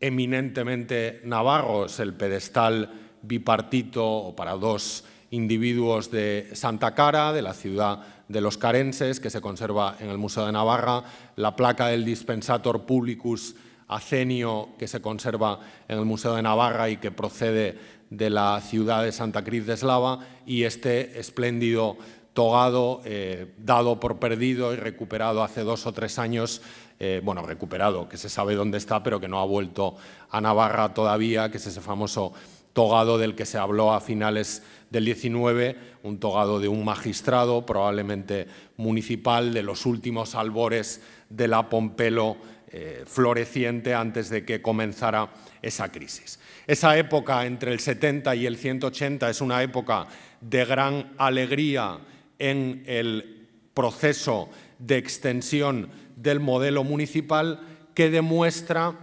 eminentemente navarros, el pedestal bipartito para dos individuos de Santa Cara, de la ciudad de los Carenses, que se conserva en el Museo de Navarra, la placa del Dispensator Publicus Acenio, que se conserva en el Museo de Navarra y que procede de la ciudad de Santa Cruz de Eslava, y este espléndido togado, eh, dado por perdido y recuperado hace dos o tres años eh, bueno, recuperado, que se sabe dónde está, pero que no ha vuelto a Navarra todavía, que es ese famoso togado del que se habló a finales del 19, un togado de un magistrado, probablemente municipal, de los últimos albores de la Pompelo eh, floreciente antes de que comenzara esa crisis. Esa época entre el 70 y el 180 es una época de gran alegría en el proceso de extensión del modelo municipal que demuestra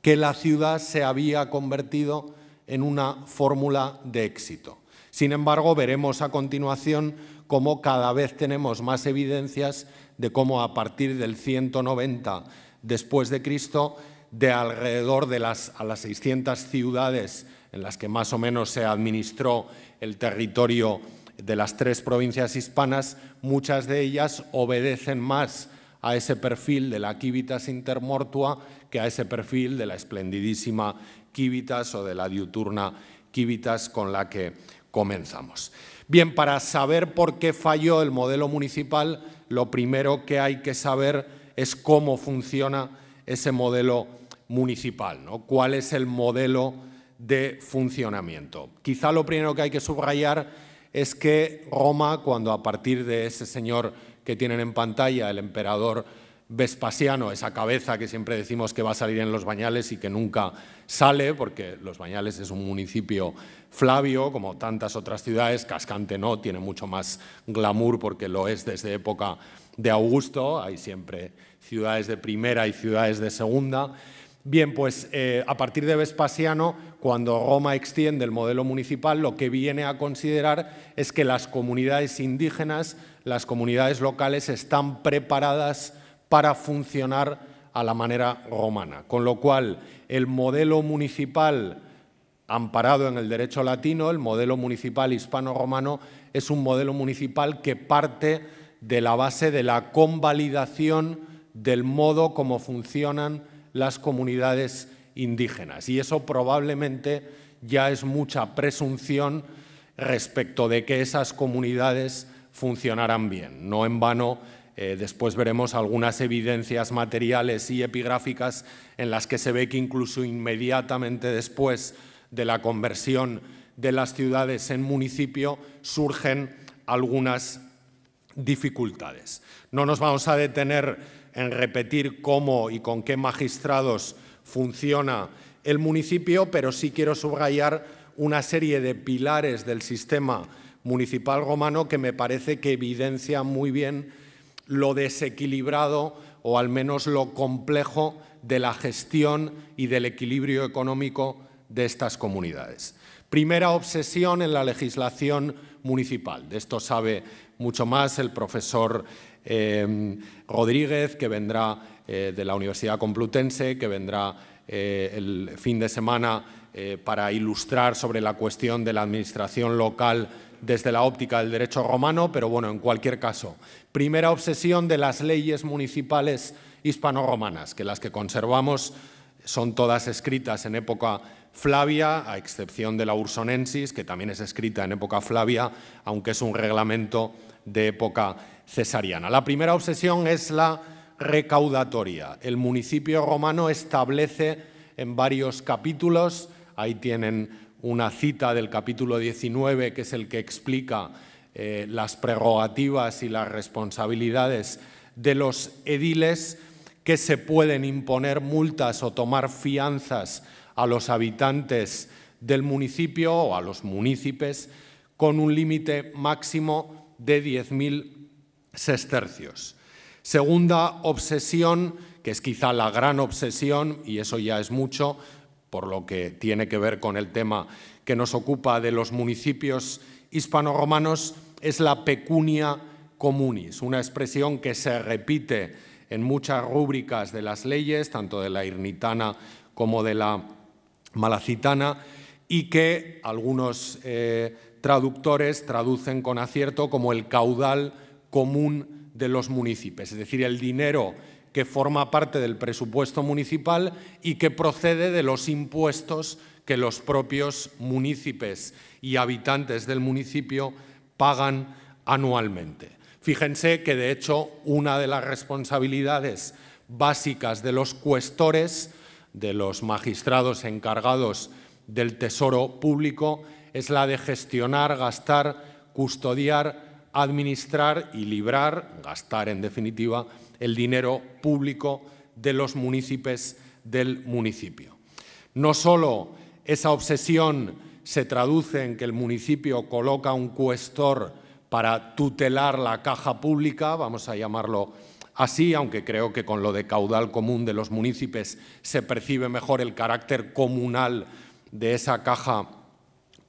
que la ciudad se había convertido en una fórmula de éxito. Sin embargo, veremos a continuación cómo cada vez tenemos más evidencias de cómo a partir del 190 después de Cristo, de alrededor de las, a las 600 ciudades en las que más o menos se administró el territorio de las tres provincias hispanas, muchas de ellas obedecen más a ese perfil de la quivitas intermortua que a ese perfil de la esplendidísima quivitas o de la diuturna quivitas con la que comenzamos. Bien, para saber por qué falló el modelo municipal, lo primero que hay que saber es cómo funciona ese modelo municipal, ¿no? cuál es el modelo de funcionamiento. Quizá lo primero que hay que subrayar es que Roma, cuando a partir de ese señor que tienen en pantalla el emperador Vespasiano, esa cabeza que siempre decimos que va a salir en los bañales y que nunca sale, porque los bañales es un municipio flavio, como tantas otras ciudades, Cascante no, tiene mucho más glamour porque lo es desde época de Augusto, hay siempre ciudades de primera y ciudades de segunda. Bien, pues eh, a partir de Vespasiano, cuando Roma extiende el modelo municipal, lo que viene a considerar es que las comunidades indígenas las comunidades locales están preparadas para funcionar a la manera romana. Con lo cual, el modelo municipal amparado en el derecho latino, el modelo municipal hispano-romano, es un modelo municipal que parte de la base de la convalidación del modo como funcionan las comunidades indígenas. Y eso probablemente ya es mucha presunción respecto de que esas comunidades funcionarán bien. No en vano, eh, después veremos algunas evidencias materiales y epigráficas en las que se ve que incluso inmediatamente después de la conversión de las ciudades en municipio surgen algunas dificultades. No nos vamos a detener en repetir cómo y con qué magistrados funciona el municipio, pero sí quiero subrayar una serie de pilares del sistema municipal romano que me parece que evidencia muy bien lo desequilibrado o al menos lo complejo de la gestión y del equilibrio económico de estas comunidades. Primera obsesión en la legislación municipal. De esto sabe mucho más el profesor em, Rodríguez, que vendrá eh, de la Universidad Complutense, que vendrá eh, el fin de semana eh, para ilustrar sobre la cuestión de la administración local desde la óptica del derecho romano, pero bueno, en cualquier caso, primera obsesión de las leyes municipales hispano-romanas, que las que conservamos son todas escritas en época Flavia, a excepción de la Ursonensis, que también es escrita en época Flavia, aunque es un reglamento de época cesariana. La primera obsesión es la recaudatoria. El municipio romano establece en varios capítulos, ahí tienen una cita del capítulo 19, que es el que explica eh, las prerrogativas y las responsabilidades de los ediles, que se pueden imponer multas o tomar fianzas a los habitantes del municipio o a los munícipes con un límite máximo de 10.000 sestercios. Segunda obsesión, que es quizá la gran obsesión, y eso ya es mucho, por lo que tiene que ver con el tema que nos ocupa de los municipios hispano es la pecunia comunis, una expresión que se repite en muchas rúbricas de las leyes, tanto de la irnitana como de la malacitana, y que algunos eh, traductores traducen con acierto como el caudal común de los municipios, es decir, el dinero que forma parte del presupuesto municipal y que procede de los impuestos que los propios municipios y habitantes del municipio pagan anualmente. Fíjense que, de hecho, una de las responsabilidades básicas de los cuestores, de los magistrados encargados del tesoro público, es la de gestionar, gastar, custodiar, administrar y librar, gastar en definitiva, el dinero público de los municipios del municipio. No solo esa obsesión se traduce en que el municipio coloca un cuestor para tutelar la caja pública, vamos a llamarlo así, aunque creo que con lo de caudal común de los municipios se percibe mejor el carácter comunal de esa caja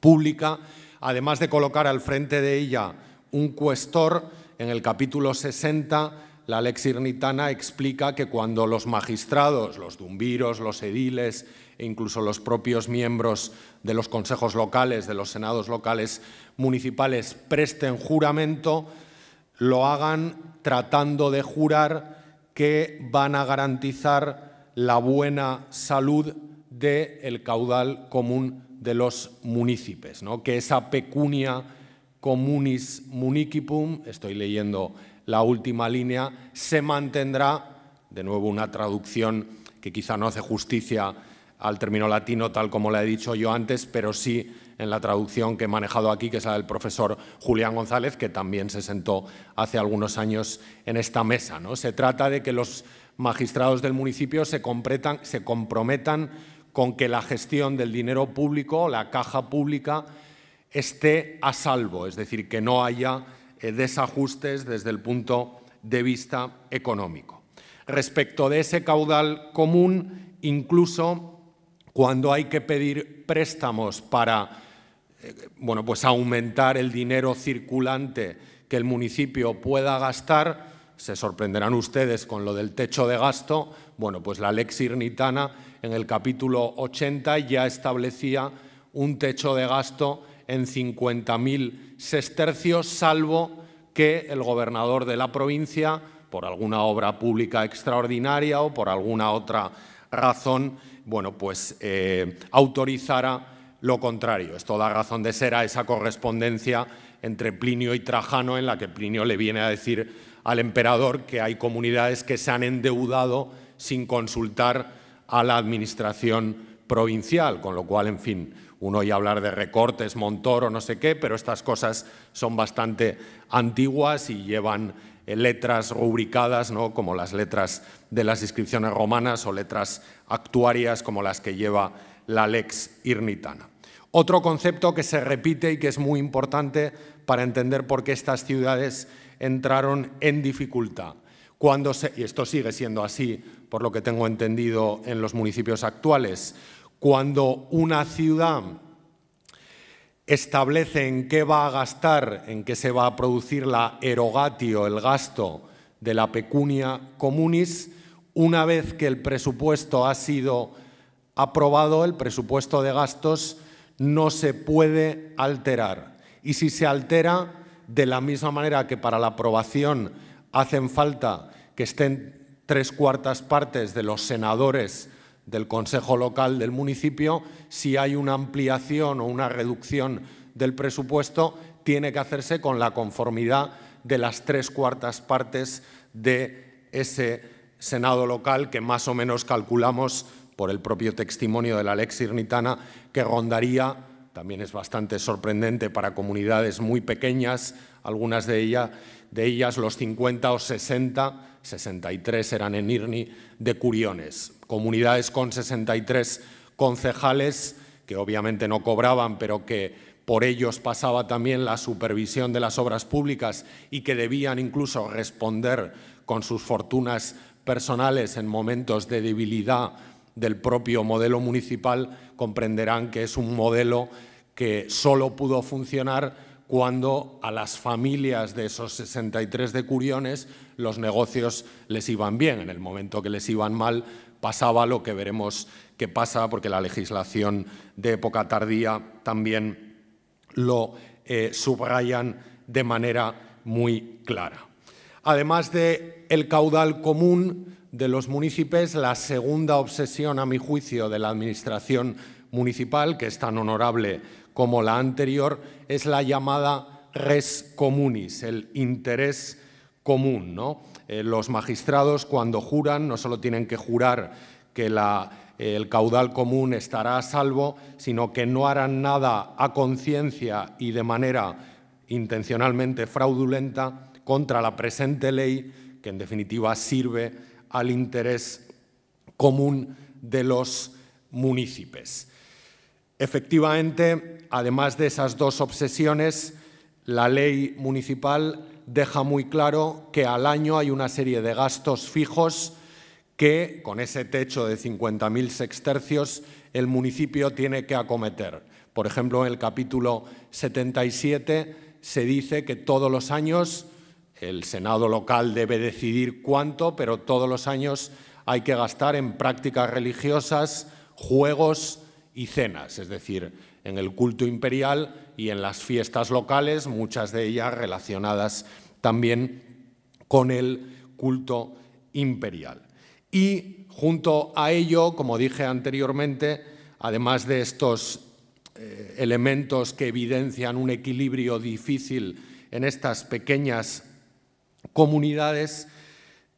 pública, además de colocar al frente de ella un cuestor en el capítulo 60 la Lex Irnitana explica que cuando los magistrados, los dumbiros, los ediles e incluso los propios miembros de los consejos locales, de los senados locales municipales, presten juramento, lo hagan tratando de jurar que van a garantizar la buena salud del el caudal común de los municipios, ¿no? que esa pecunia communis municipum, estoy leyendo la última línea, se mantendrá, de nuevo una traducción que quizá no hace justicia al término latino tal como la he dicho yo antes, pero sí en la traducción que he manejado aquí, que es la del profesor Julián González, que también se sentó hace algunos años en esta mesa. Se trata de que los magistrados del municipio se comprometan con que la gestión del dinero público, la caja pública, esté a salvo, es decir, que no haya eh, desajustes desde el punto de vista económico. Respecto de ese caudal común, incluso cuando hay que pedir préstamos para eh, bueno, pues aumentar el dinero circulante que el municipio pueda gastar, se sorprenderán ustedes con lo del techo de gasto, bueno, pues la Lex Irnitana en el capítulo 80 ya establecía un techo de gasto en 50.000 sestercios, salvo que el gobernador de la provincia, por alguna obra pública extraordinaria o por alguna otra razón, bueno, pues eh, autorizara lo contrario. Esto da razón de ser a esa correspondencia entre Plinio y Trajano, en la que Plinio le viene a decir al emperador que hay comunidades que se han endeudado sin consultar a la administración provincial, con lo cual, en fin, uno oye hablar de recortes, Montoro, no sé qué, pero estas cosas son bastante antiguas y llevan eh, letras rubricadas, ¿no? como las letras de las inscripciones romanas o letras actuarias como las que lleva la lex irnitana. Otro concepto que se repite y que es muy importante para entender por qué estas ciudades entraron en dificultad. Cuando y esto sigue siendo así, por lo que tengo entendido en los municipios actuales, cuando una ciudad establece en qué va a gastar, en qué se va a producir la erogatio, el gasto de la pecunia comunis, una vez que el presupuesto ha sido aprobado, el presupuesto de gastos no se puede alterar. Y si se altera, de la misma manera que para la aprobación hacen falta que estén tres cuartas partes de los senadores del Consejo Local del municipio, si hay una ampliación o una reducción del presupuesto, tiene que hacerse con la conformidad de las tres cuartas partes de ese Senado local que más o menos calculamos por el propio testimonio de la Lex Irnitana, que rondaría, también es bastante sorprendente para comunidades muy pequeñas, algunas de, ellas, de ellas los 50 o 60, 63 eran en Irni, de curiones comunidades con 63 concejales que obviamente no cobraban, pero que por ellos pasaba también la supervisión de las obras públicas y que debían incluso responder con sus fortunas personales en momentos de debilidad del propio modelo municipal, comprenderán que es un modelo que solo pudo funcionar cuando a las familias de esos 63 decuriones los negocios les iban bien. En el momento que les iban mal, pasaba lo que veremos que pasa, porque la legislación de época tardía también lo eh, subrayan de manera muy clara. Además del caudal común de los municipios, la segunda obsesión, a mi juicio, de la Administración municipal, que es tan honorable como la anterior, es la llamada res comunis, el interés común. Eh, los magistrados cuando juran no solo tienen que jurar que el caudal común estará a salvo, sino que no harán nada a conciencia y de manera intencionalmente fraudulenta contra la presente ley, que en definitiva sirve al interés común de los municipios. Efectivamente, además de esas dos obsesiones, la ley municipal deja muy claro que al año hay una serie de gastos fijos que, con ese techo de 50.000 sextercios, el municipio tiene que acometer. Por ejemplo, en el capítulo 77 se dice que todos los años el Senado local debe decidir cuánto, pero todos los años hay que gastar en prácticas religiosas, juegos y cenas. Es decir, en el culto imperial y en las fiestas locales, muchas de ellas relacionadas también con el culto imperial. Y junto a ello, como dije anteriormente, además de estos eh, elementos que evidencian un equilibrio difícil en estas pequeñas comunidades,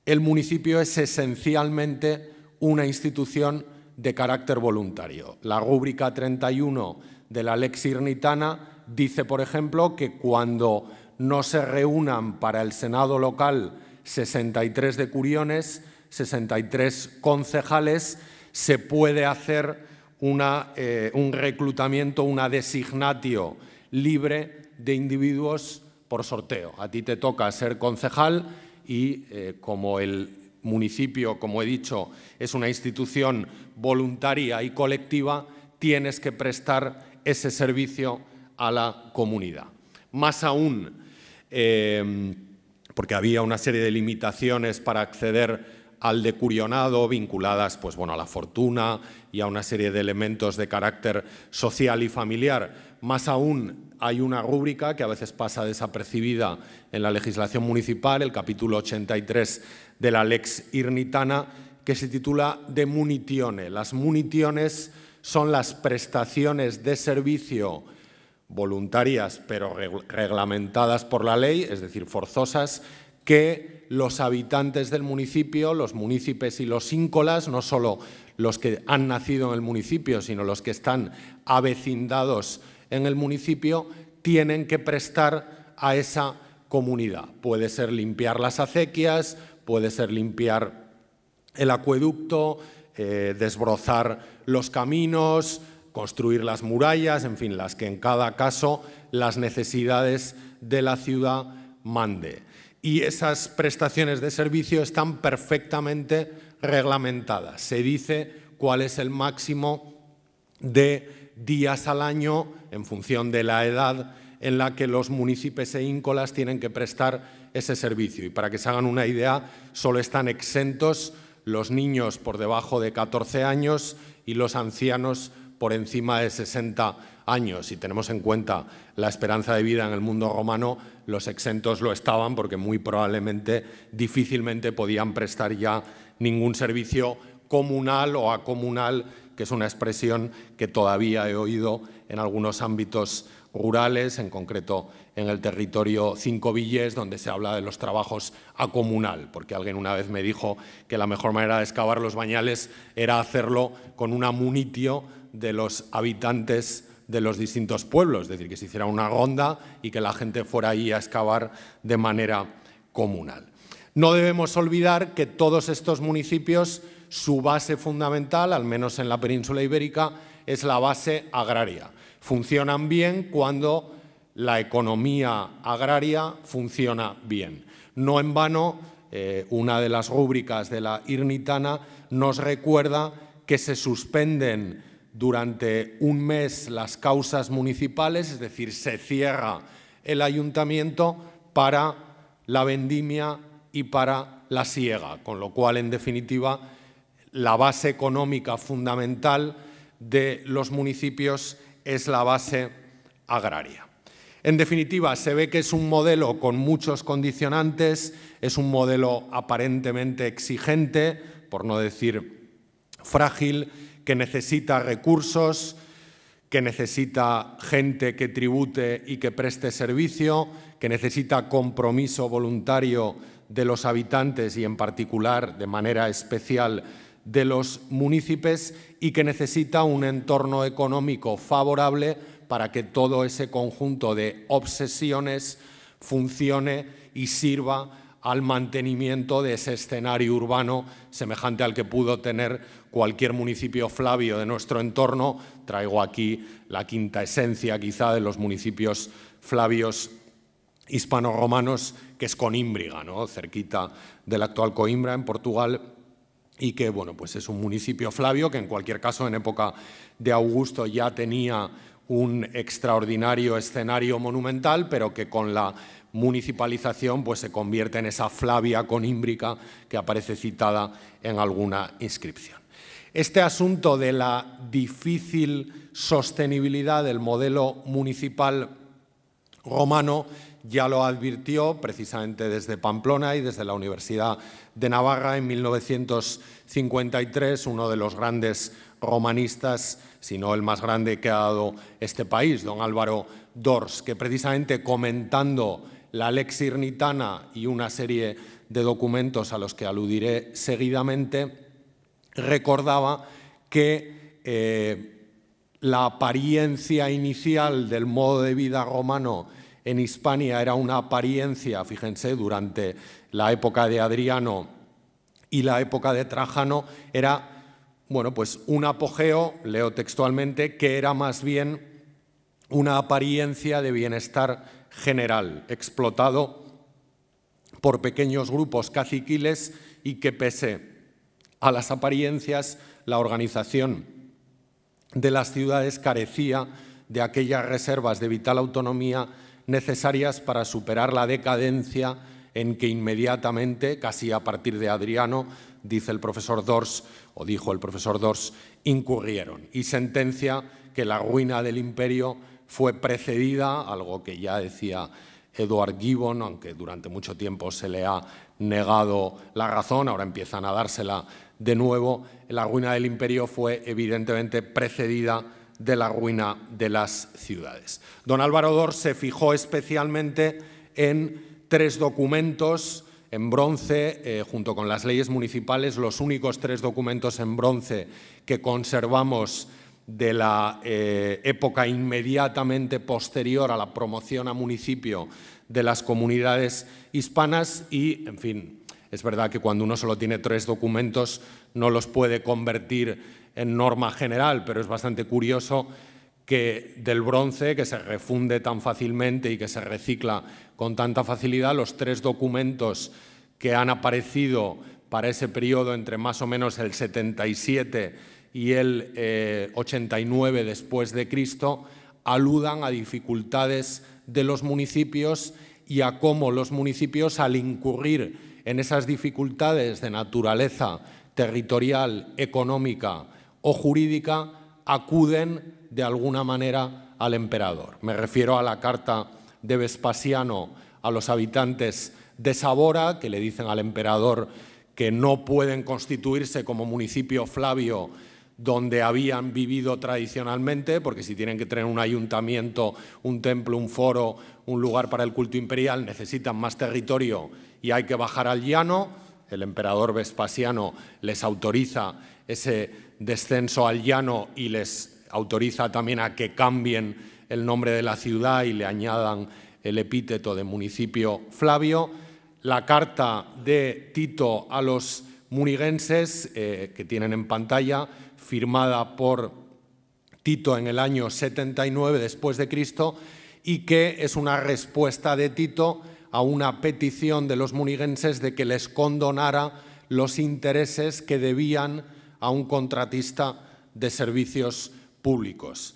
el municipio es esencialmente una institución de carácter voluntario. La rúbrica 31 de la Lex Irnitana dice, por ejemplo, que cuando no se reúnan para el Senado local 63 decuriones, 63 concejales, se puede hacer una, eh, un reclutamiento, una designatio libre de individuos por sorteo. A ti te toca ser concejal y eh, como el municipio, como he dicho, es una institución voluntaria y colectiva, tienes que prestar ese servicio a la comunidad. Más aún, eh, porque había una serie de limitaciones para acceder al decurionado vinculadas pues, bueno, a la fortuna y a una serie de elementos de carácter social y familiar. Más aún, hay una rúbrica que a veces pasa desapercibida en la legislación municipal, el capítulo 83 de la Lex Irnitana, que se titula De Munitione. Las municiones son las prestaciones de servicio voluntarias pero reglamentadas por la ley, es decir, forzosas, que los habitantes del municipio, los municipios y los íncolas, no solo los que han nacido en el municipio, sino los que están avecindados en el municipio, tienen que prestar a esa comunidad. Puede ser limpiar las acequias, puede ser limpiar el acueducto, eh, desbrozar los caminos, construir las murallas, en fin, las que en cada caso las necesidades de la ciudad mande. Y esas prestaciones de servicio están perfectamente reglamentadas. Se dice cuál es el máximo de días al año en función de la edad en la que los municipios e íncolas tienen que prestar ese servicio. Y para que se hagan una idea, solo están exentos los niños por debajo de 14 años y los ancianos por encima de 60 años. Si tenemos en cuenta la esperanza de vida en el mundo romano, los exentos lo estaban porque muy probablemente difícilmente podían prestar ya ningún servicio comunal o acomunal, que es una expresión que todavía he oído en algunos ámbitos rurales, en concreto en el territorio Cinco villas, donde se habla de los trabajos a comunal, porque alguien una vez me dijo que la mejor manera de excavar los bañales era hacerlo con un amunitio de los habitantes de los distintos pueblos, es decir, que se hiciera una ronda y que la gente fuera ahí a excavar de manera comunal. No debemos olvidar que todos estos municipios, su base fundamental, al menos en la península ibérica, es la base agraria funcionan bien cuando la economía agraria funciona bien. No en vano, eh, una de las rúbricas de la IRNITANA nos recuerda que se suspenden durante un mes las causas municipales, es decir, se cierra el ayuntamiento para la vendimia y para la siega, con lo cual, en definitiva, la base económica fundamental de los municipios es la base agraria. En definitiva, se ve que es un modelo con muchos condicionantes, es un modelo aparentemente exigente, por no decir frágil, que necesita recursos, que necesita gente que tribute y que preste servicio, que necesita compromiso voluntario de los habitantes y en particular, de manera especial, de los municipios y que necesita un entorno económico favorable para que todo ese conjunto de obsesiones funcione y sirva al mantenimiento de ese escenario urbano semejante al que pudo tener cualquier municipio flavio de nuestro entorno. Traigo aquí la quinta esencia quizá de los municipios flavios hispano que es Conímbriga, ¿no? cerquita de la actual Coimbra, en Portugal, y que bueno, pues es un municipio Flavio que en cualquier caso en época de Augusto ya tenía un extraordinario escenario monumental, pero que con la municipalización pues se convierte en esa Flavia conímbrica que aparece citada en alguna inscripción. Este asunto de la difícil sostenibilidad del modelo municipal romano ya lo advirtió precisamente desde Pamplona y desde la Universidad de Navarra en 1953, uno de los grandes romanistas, si no el más grande que ha dado este país, don Álvaro Dors, que precisamente comentando la Lex Irnitana y una serie de documentos a los que aludiré seguidamente, recordaba que eh, la apariencia inicial del modo de vida romano en Hispania era una apariencia, fíjense, durante la época de Adriano y la época de Trajano era, bueno, pues un apogeo, leo textualmente, que era más bien una apariencia de bienestar general, explotado por pequeños grupos caciquiles y que pese a las apariencias, la organización de las ciudades carecía de aquellas reservas de vital autonomía necesarias para superar la decadencia en que inmediatamente, casi a partir de Adriano, dice el profesor Dors, o dijo el profesor Dors, incurrieron. Y sentencia que la ruina del imperio fue precedida, algo que ya decía Edward Gibbon, aunque durante mucho tiempo se le ha negado la razón, ahora empiezan a dársela de nuevo, la ruina del imperio fue evidentemente precedida de la ruina de las ciudades. Don Álvaro Dor se fijó especialmente en tres documentos en bronce, eh, junto con las leyes municipales, los únicos tres documentos en bronce que conservamos de la eh, época inmediatamente posterior a la promoción a municipio de las comunidades hispanas y, en fin, es verdad que cuando uno solo tiene tres documentos no los puede convertir en norma general, pero es bastante curioso que del bronce, que se refunde tan fácilmente y que se recicla con tanta facilidad, los tres documentos que han aparecido para ese periodo entre más o menos el 77 y el 89 eh, después de Cristo, aludan a dificultades de los municipios y a cómo los municipios al incurrir en esas dificultades de naturaleza territorial, económica, o jurídica acuden de alguna manera al emperador. Me refiero a la carta de Vespasiano a los habitantes de Sabora, que le dicen al emperador que no pueden constituirse como municipio Flavio donde habían vivido tradicionalmente, porque si tienen que tener un ayuntamiento, un templo, un foro, un lugar para el culto imperial, necesitan más territorio y hay que bajar al llano. El emperador Vespasiano les autoriza ese descenso al llano y les autoriza también a que cambien el nombre de la ciudad y le añadan el epíteto de municipio Flavio. La carta de Tito a los munigenses eh, que tienen en pantalla, firmada por Tito en el año 79 después de Cristo y que es una respuesta de Tito a una petición de los munigenses de que les condonara los intereses que debían a un contratista de servicios públicos.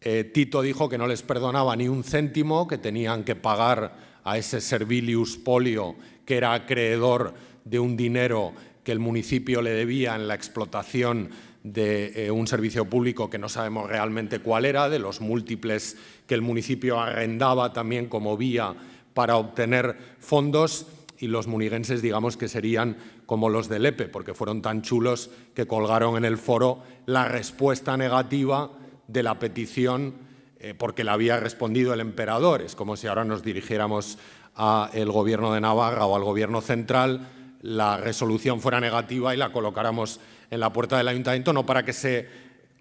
Eh, Tito dijo que no les perdonaba ni un céntimo, que tenían que pagar a ese servilius polio que era acreedor de un dinero que el municipio le debía en la explotación de eh, un servicio público que no sabemos realmente cuál era, de los múltiples que el municipio arrendaba también como vía para obtener fondos y los munigenses digamos que serían como los de Lepe, porque fueron tan chulos que colgaron en el foro la respuesta negativa de la petición eh, porque la había respondido el emperador. Es como si ahora nos dirigiéramos al gobierno de Navarra o al gobierno central, la resolución fuera negativa y la colocáramos en la puerta del ayuntamiento, no para que se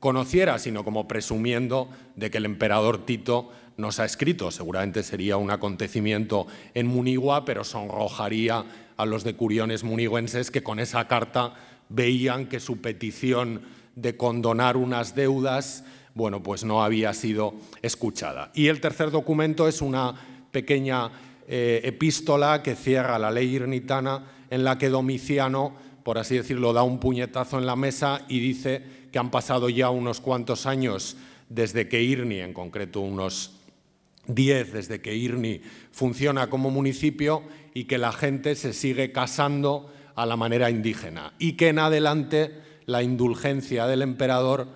conociera, sino como presumiendo de que el emperador Tito nos ha escrito. Seguramente sería un acontecimiento en Munigua, pero sonrojaría a los decuriones munigüenses que con esa carta veían que su petición de condonar unas deudas bueno, pues no había sido escuchada. Y el tercer documento es una pequeña eh, epístola que cierra la ley irnitana en la que Domiciano, por así decirlo, da un puñetazo en la mesa y dice que han pasado ya unos cuantos años desde que Irni, en concreto unos 10 desde que IRNI funciona como municipio y que la gente se sigue casando a la manera indígena y que en adelante la indulgencia del emperador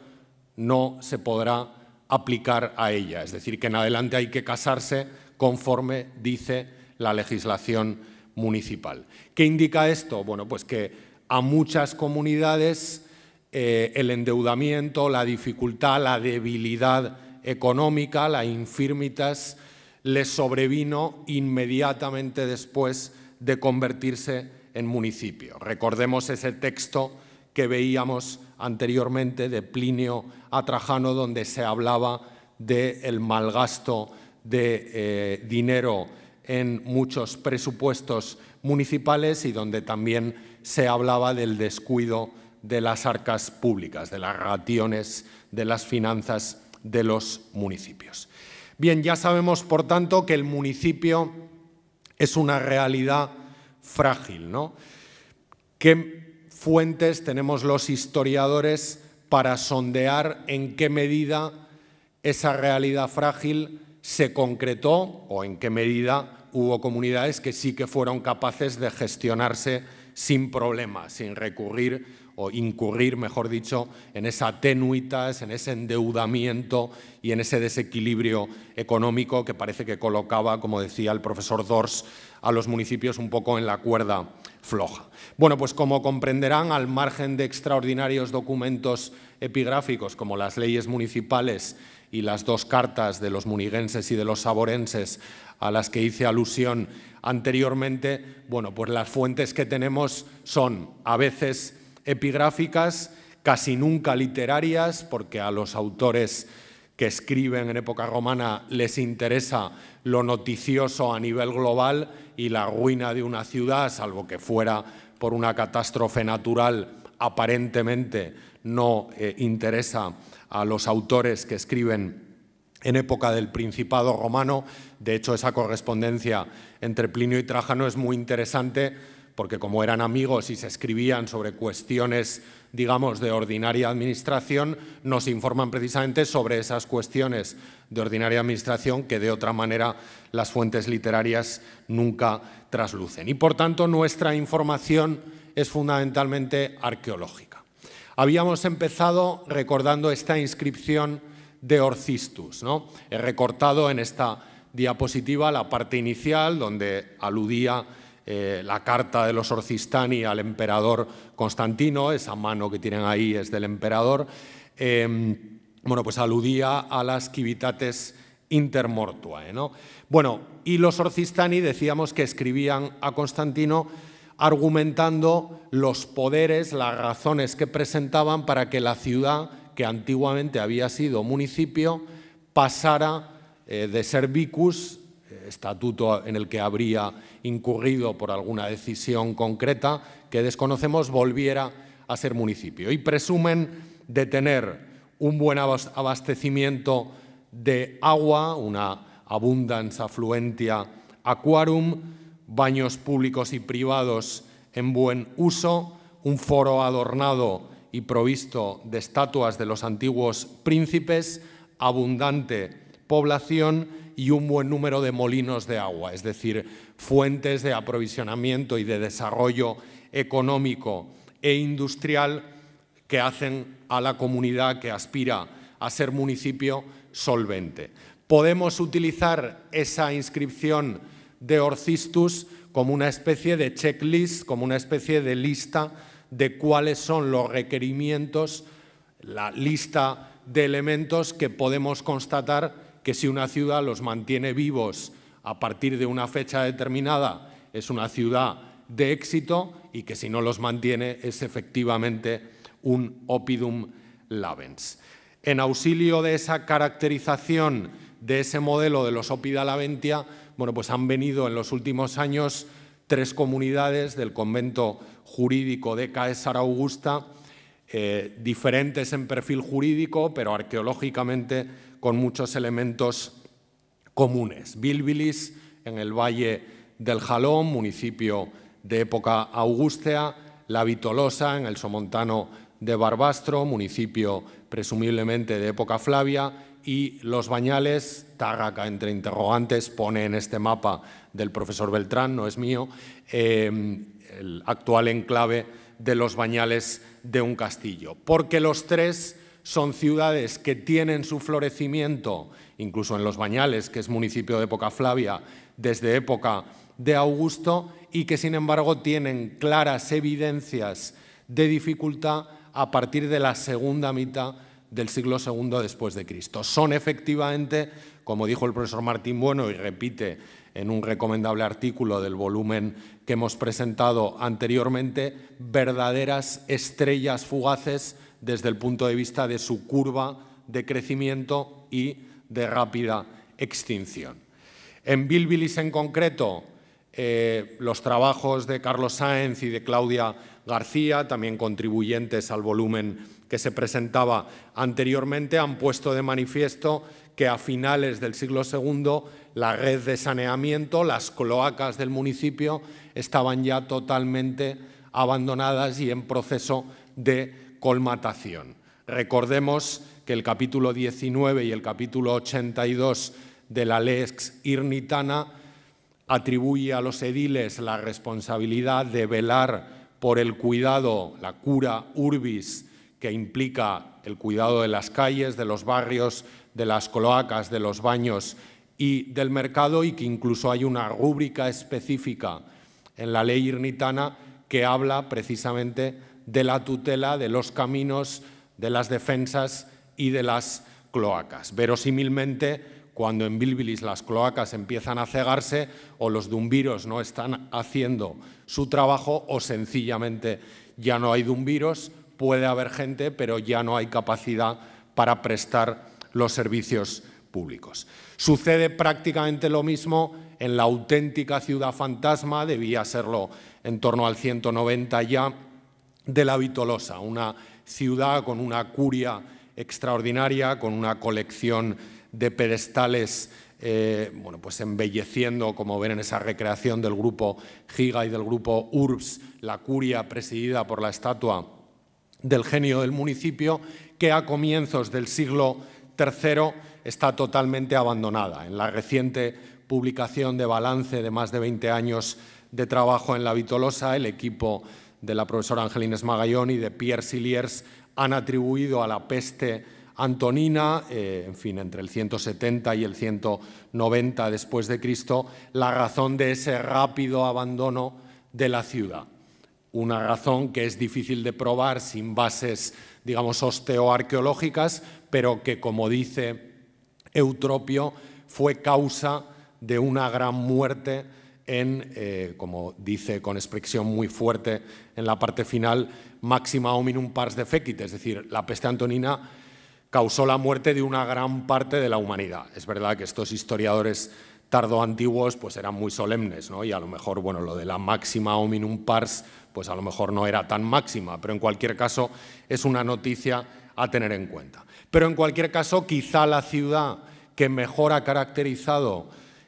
no se podrá aplicar a ella. Es decir, que en adelante hay que casarse conforme dice la legislación municipal. ¿Qué indica esto? Bueno, pues que a muchas comunidades eh, el endeudamiento, la dificultad, la debilidad económica, la infirmitas, le sobrevino inmediatamente después de convertirse en municipio. Recordemos ese texto que veíamos anteriormente de Plinio a Trajano, donde se hablaba del malgasto de eh, dinero en muchos presupuestos municipales y donde también se hablaba del descuido de las arcas públicas, de las raciones, de las finanzas de los municipios. Bien, ya sabemos, por tanto, que el municipio es una realidad frágil. ¿Qué fuentes tenemos los historiadores para sondear en qué medida esa realidad frágil se concretó o en qué medida hubo comunidades que sí que fueron capaces de gestionarse sin problemas, sin recurrir o incurrir, mejor dicho, en esa tenuitas, en ese endeudamiento y en ese desequilibrio económico que parece que colocaba, como decía el profesor Dors, a los municipios un poco en la cuerda floja. Bueno, pues como comprenderán, al margen de extraordinarios documentos epigráficos como las leyes municipales y las dos cartas de los munigenses y de los saborenses a las que hice alusión anteriormente, bueno, pues las fuentes que tenemos son a veces epigráficas, casi nunca literarias, porque a los autores que escriben en época romana les interesa lo noticioso a nivel global y la ruina de una ciudad, salvo que fuera por una catástrofe natural, aparentemente no eh, interesa a los autores que escriben en época del Principado romano. De hecho, esa correspondencia entre Plinio y Trajano es muy interesante porque como eran amigos y se escribían sobre cuestiones, digamos, de ordinaria administración, nos informan precisamente sobre esas cuestiones de ordinaria administración que de otra manera las fuentes literarias nunca traslucen. Y por tanto nuestra información es fundamentalmente arqueológica. Habíamos empezado recordando esta inscripción de Orcistus. ¿no? He recortado en esta diapositiva la parte inicial donde aludía eh, la carta de los Orcistani al emperador Constantino, esa mano que tienen ahí es del emperador, em, bueno, pues aludía a las civitates intermortuae. ¿eh? Bueno, y los Orcistani decíamos que escribían a Constantino argumentando los poderes, las razones que presentaban para que la ciudad, que antiguamente había sido municipio, pasara eh, de ser vicus estatuto en el que habría incurrido por alguna decisión concreta que desconocemos volviera a ser municipio. Y presumen de tener un buen abastecimiento de agua, una abundance afluentia aquarum, baños públicos y privados en buen uso, un foro adornado y provisto de estatuas de los antiguos príncipes, abundante población y un buen número de molinos de agua, es decir, fuentes de aprovisionamiento y de desarrollo económico e industrial que hacen a la comunidad que aspira a ser municipio solvente. Podemos utilizar esa inscripción de Orcistus como una especie de checklist, como una especie de lista de cuáles son los requerimientos, la lista de elementos que podemos constatar que si una ciudad los mantiene vivos a partir de una fecha determinada, es una ciudad de éxito y que si no los mantiene es efectivamente un opidum lavens. En auxilio de esa caracterización de ese modelo de los opida laventia, bueno, pues han venido en los últimos años tres comunidades del convento jurídico de Caesar Augusta, eh, diferentes en perfil jurídico, pero arqueológicamente con muchos elementos comunes. Bilbilis en el Valle del Jalón, municipio de época augustea, La Vitolosa en el Somontano de Barbastro, municipio presumiblemente de época Flavia, y Los Bañales, Tárraca entre interrogantes, pone en este mapa del profesor Beltrán, no es mío, em, el actual enclave de Los Bañales de un castillo. Porque los tres son ciudades que tienen su florecimiento, incluso en Los Bañales, que es municipio de época Flavia, desde época de Augusto, y que sin embargo tienen claras evidencias de dificultad a partir de la segunda mitad del siglo II después de Cristo. Son efectivamente, como dijo el profesor Martín Bueno y repite en un recomendable artículo del volumen que hemos presentado anteriormente, verdaderas estrellas fugaces desde el punto de vista de su curva de crecimiento y de rápida extinción. En Bilbilis en concreto, eh, los trabajos de Carlos Sáenz y de Claudia García, también contribuyentes al volumen que se presentaba anteriormente, han puesto de manifiesto que a finales del siglo II la red de saneamiento, las cloacas del municipio, estaban ya totalmente abandonadas y en proceso de colmatación. Recordemos que el capítulo 19 y el capítulo 82 de la Lex Irnitana atribuye a los ediles la responsabilidad de velar por el cuidado, la cura urbis, que implica el cuidado de las calles, de los barrios, de las cloacas, de los baños y del mercado, y que incluso hay una rúbrica específica en la ley irnitana que habla precisamente de la tutela de los caminos, de las defensas y de las cloacas. Verosímilmente, cuando en Bilbilis las cloacas empiezan a cegarse o los dumbiros no están haciendo su trabajo o sencillamente ya no hay dumbiros, puede haber gente, pero ya no hay capacidad para prestar los servicios públicos. Sucede prácticamente lo mismo en la auténtica ciudad fantasma, debía serlo en torno al 190 ya, de la Vitolosa, una ciudad con una curia extraordinaria, con una colección de pedestales, eh, bueno, pues embelleciendo, como ven en esa recreación del grupo Giga y del grupo URBS, la curia presidida por la estatua del genio del municipio, que a comienzos del siglo III está totalmente abandonada. En la reciente publicación de balance de más de 20 años de trabajo en la Vitolosa, el equipo de la profesora Angelines Magallón y de Pierre Siliers han atribuido a la peste antonina, eh, en fin, entre el 170 y el 190 después de Cristo, la razón de ese rápido abandono de la ciudad. Una razón que es difícil de probar sin bases, digamos, osteoarqueológicas, pero que, como dice Eutropio, fue causa de una gran muerte en, eh, como dice con expresión muy fuerte en la parte final, máxima hominum pars de defecit, es decir, la peste antonina causó la muerte de una gran parte de la humanidad. Es verdad que estos historiadores antiguos pues eran muy solemnes, ¿no? Y a lo mejor, bueno, lo de la máxima hominum pars, pues a lo mejor no era tan máxima, pero en cualquier caso es una noticia a tener en cuenta. Pero en cualquier caso, quizá la ciudad que mejor ha caracterizado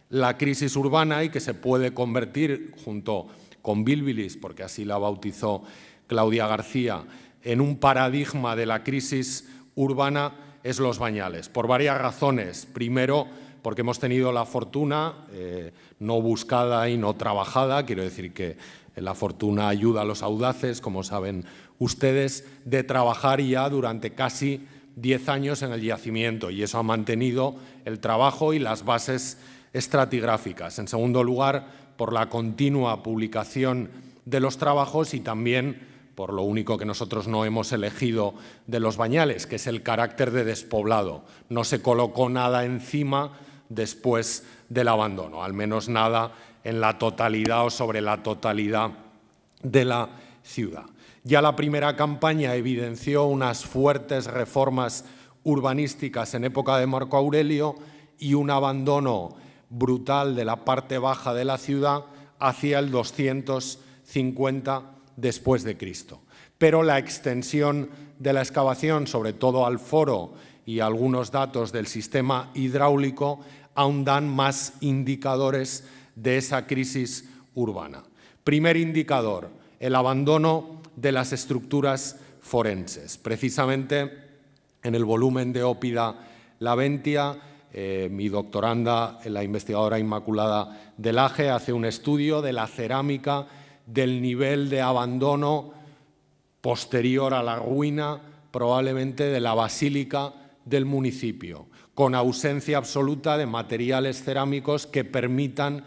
la crisis urbana y que se puede convertir, junto con Bilbilis, porque así la bautizó Claudia García, en un paradigma de la crisis urbana es los bañales, por varias razones. Primero, porque hemos tenido la fortuna, eh, no buscada y no trabajada, quiero decir que la fortuna ayuda a los audaces, como saben ustedes, de trabajar ya durante casi diez años en el yacimiento y eso ha mantenido el trabajo y las bases estratigráficas. En segundo lugar, por la continua publicación de los trabajos y también por lo único que nosotros no hemos elegido de los bañales, que es el carácter de despoblado. No se colocó nada encima después del abandono, al menos nada en la totalidad o sobre la totalidad de la ciudad. Ya la primera campaña evidenció unas fuertes reformas urbanísticas en época de Marco Aurelio y un abandono brutal de la parte baja de la ciudad hacia el 250 después de Cristo. Pero la extensión de la excavación, sobre todo al foro y algunos datos del sistema hidráulico, aún dan más indicadores de esa crisis urbana. Primer indicador, el abandono de las estructuras forenses. Precisamente en el volumen de Ópida Laventia eh, mi doctoranda, la investigadora Inmaculada Laje, hace un estudio de la cerámica, del nivel de abandono posterior a la ruina, probablemente de la basílica del municipio, con ausencia absoluta de materiales cerámicos que permitan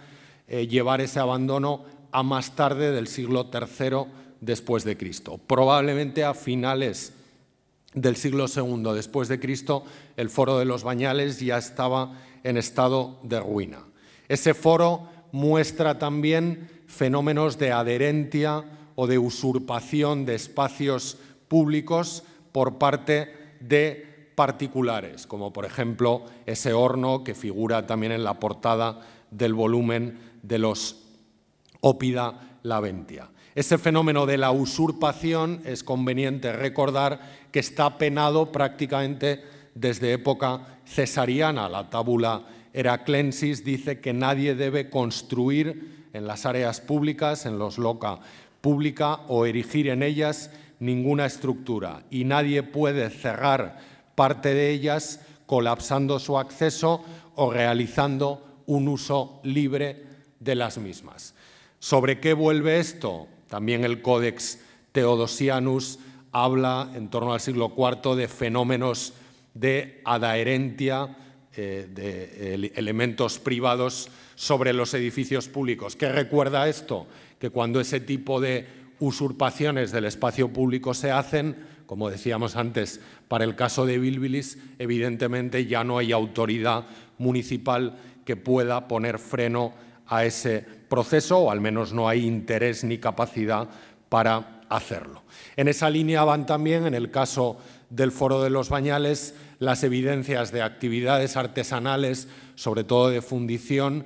eh, llevar ese abandono a más tarde del siglo III después de Cristo. Probablemente a finales del siglo II después de Cristo el foro de los bañales ya estaba en estado de ruina. Ese foro muestra también fenómenos de adherencia o de usurpación de espacios públicos por parte de particulares, como por ejemplo ese horno que figura también en la portada del volumen de los Ópida Laventia. Ese fenómeno de la usurpación es conveniente recordar que está penado prácticamente desde época cesariana. La tábula Heraclensis dice que nadie debe construir en las áreas públicas, en los loca pública o erigir en ellas ninguna estructura y nadie puede cerrar parte de ellas colapsando su acceso o realizando un uso libre de las mismas. ¿Sobre qué vuelve esto? También el Códex Teodosianus habla en torno al siglo IV de fenómenos de adherencia eh, de elementos privados sobre los edificios públicos. ¿Qué recuerda esto? Que cuando ese tipo de usurpaciones del espacio público se hacen, como decíamos antes, para el caso de Bilbilis, evidentemente ya no hay autoridad municipal que pueda poner freno a ese proceso, o al menos no hay interés ni capacidad para hacerlo. En esa línea van también, en el caso del Foro de los Bañales las evidencias de actividades artesanales, sobre todo de fundición,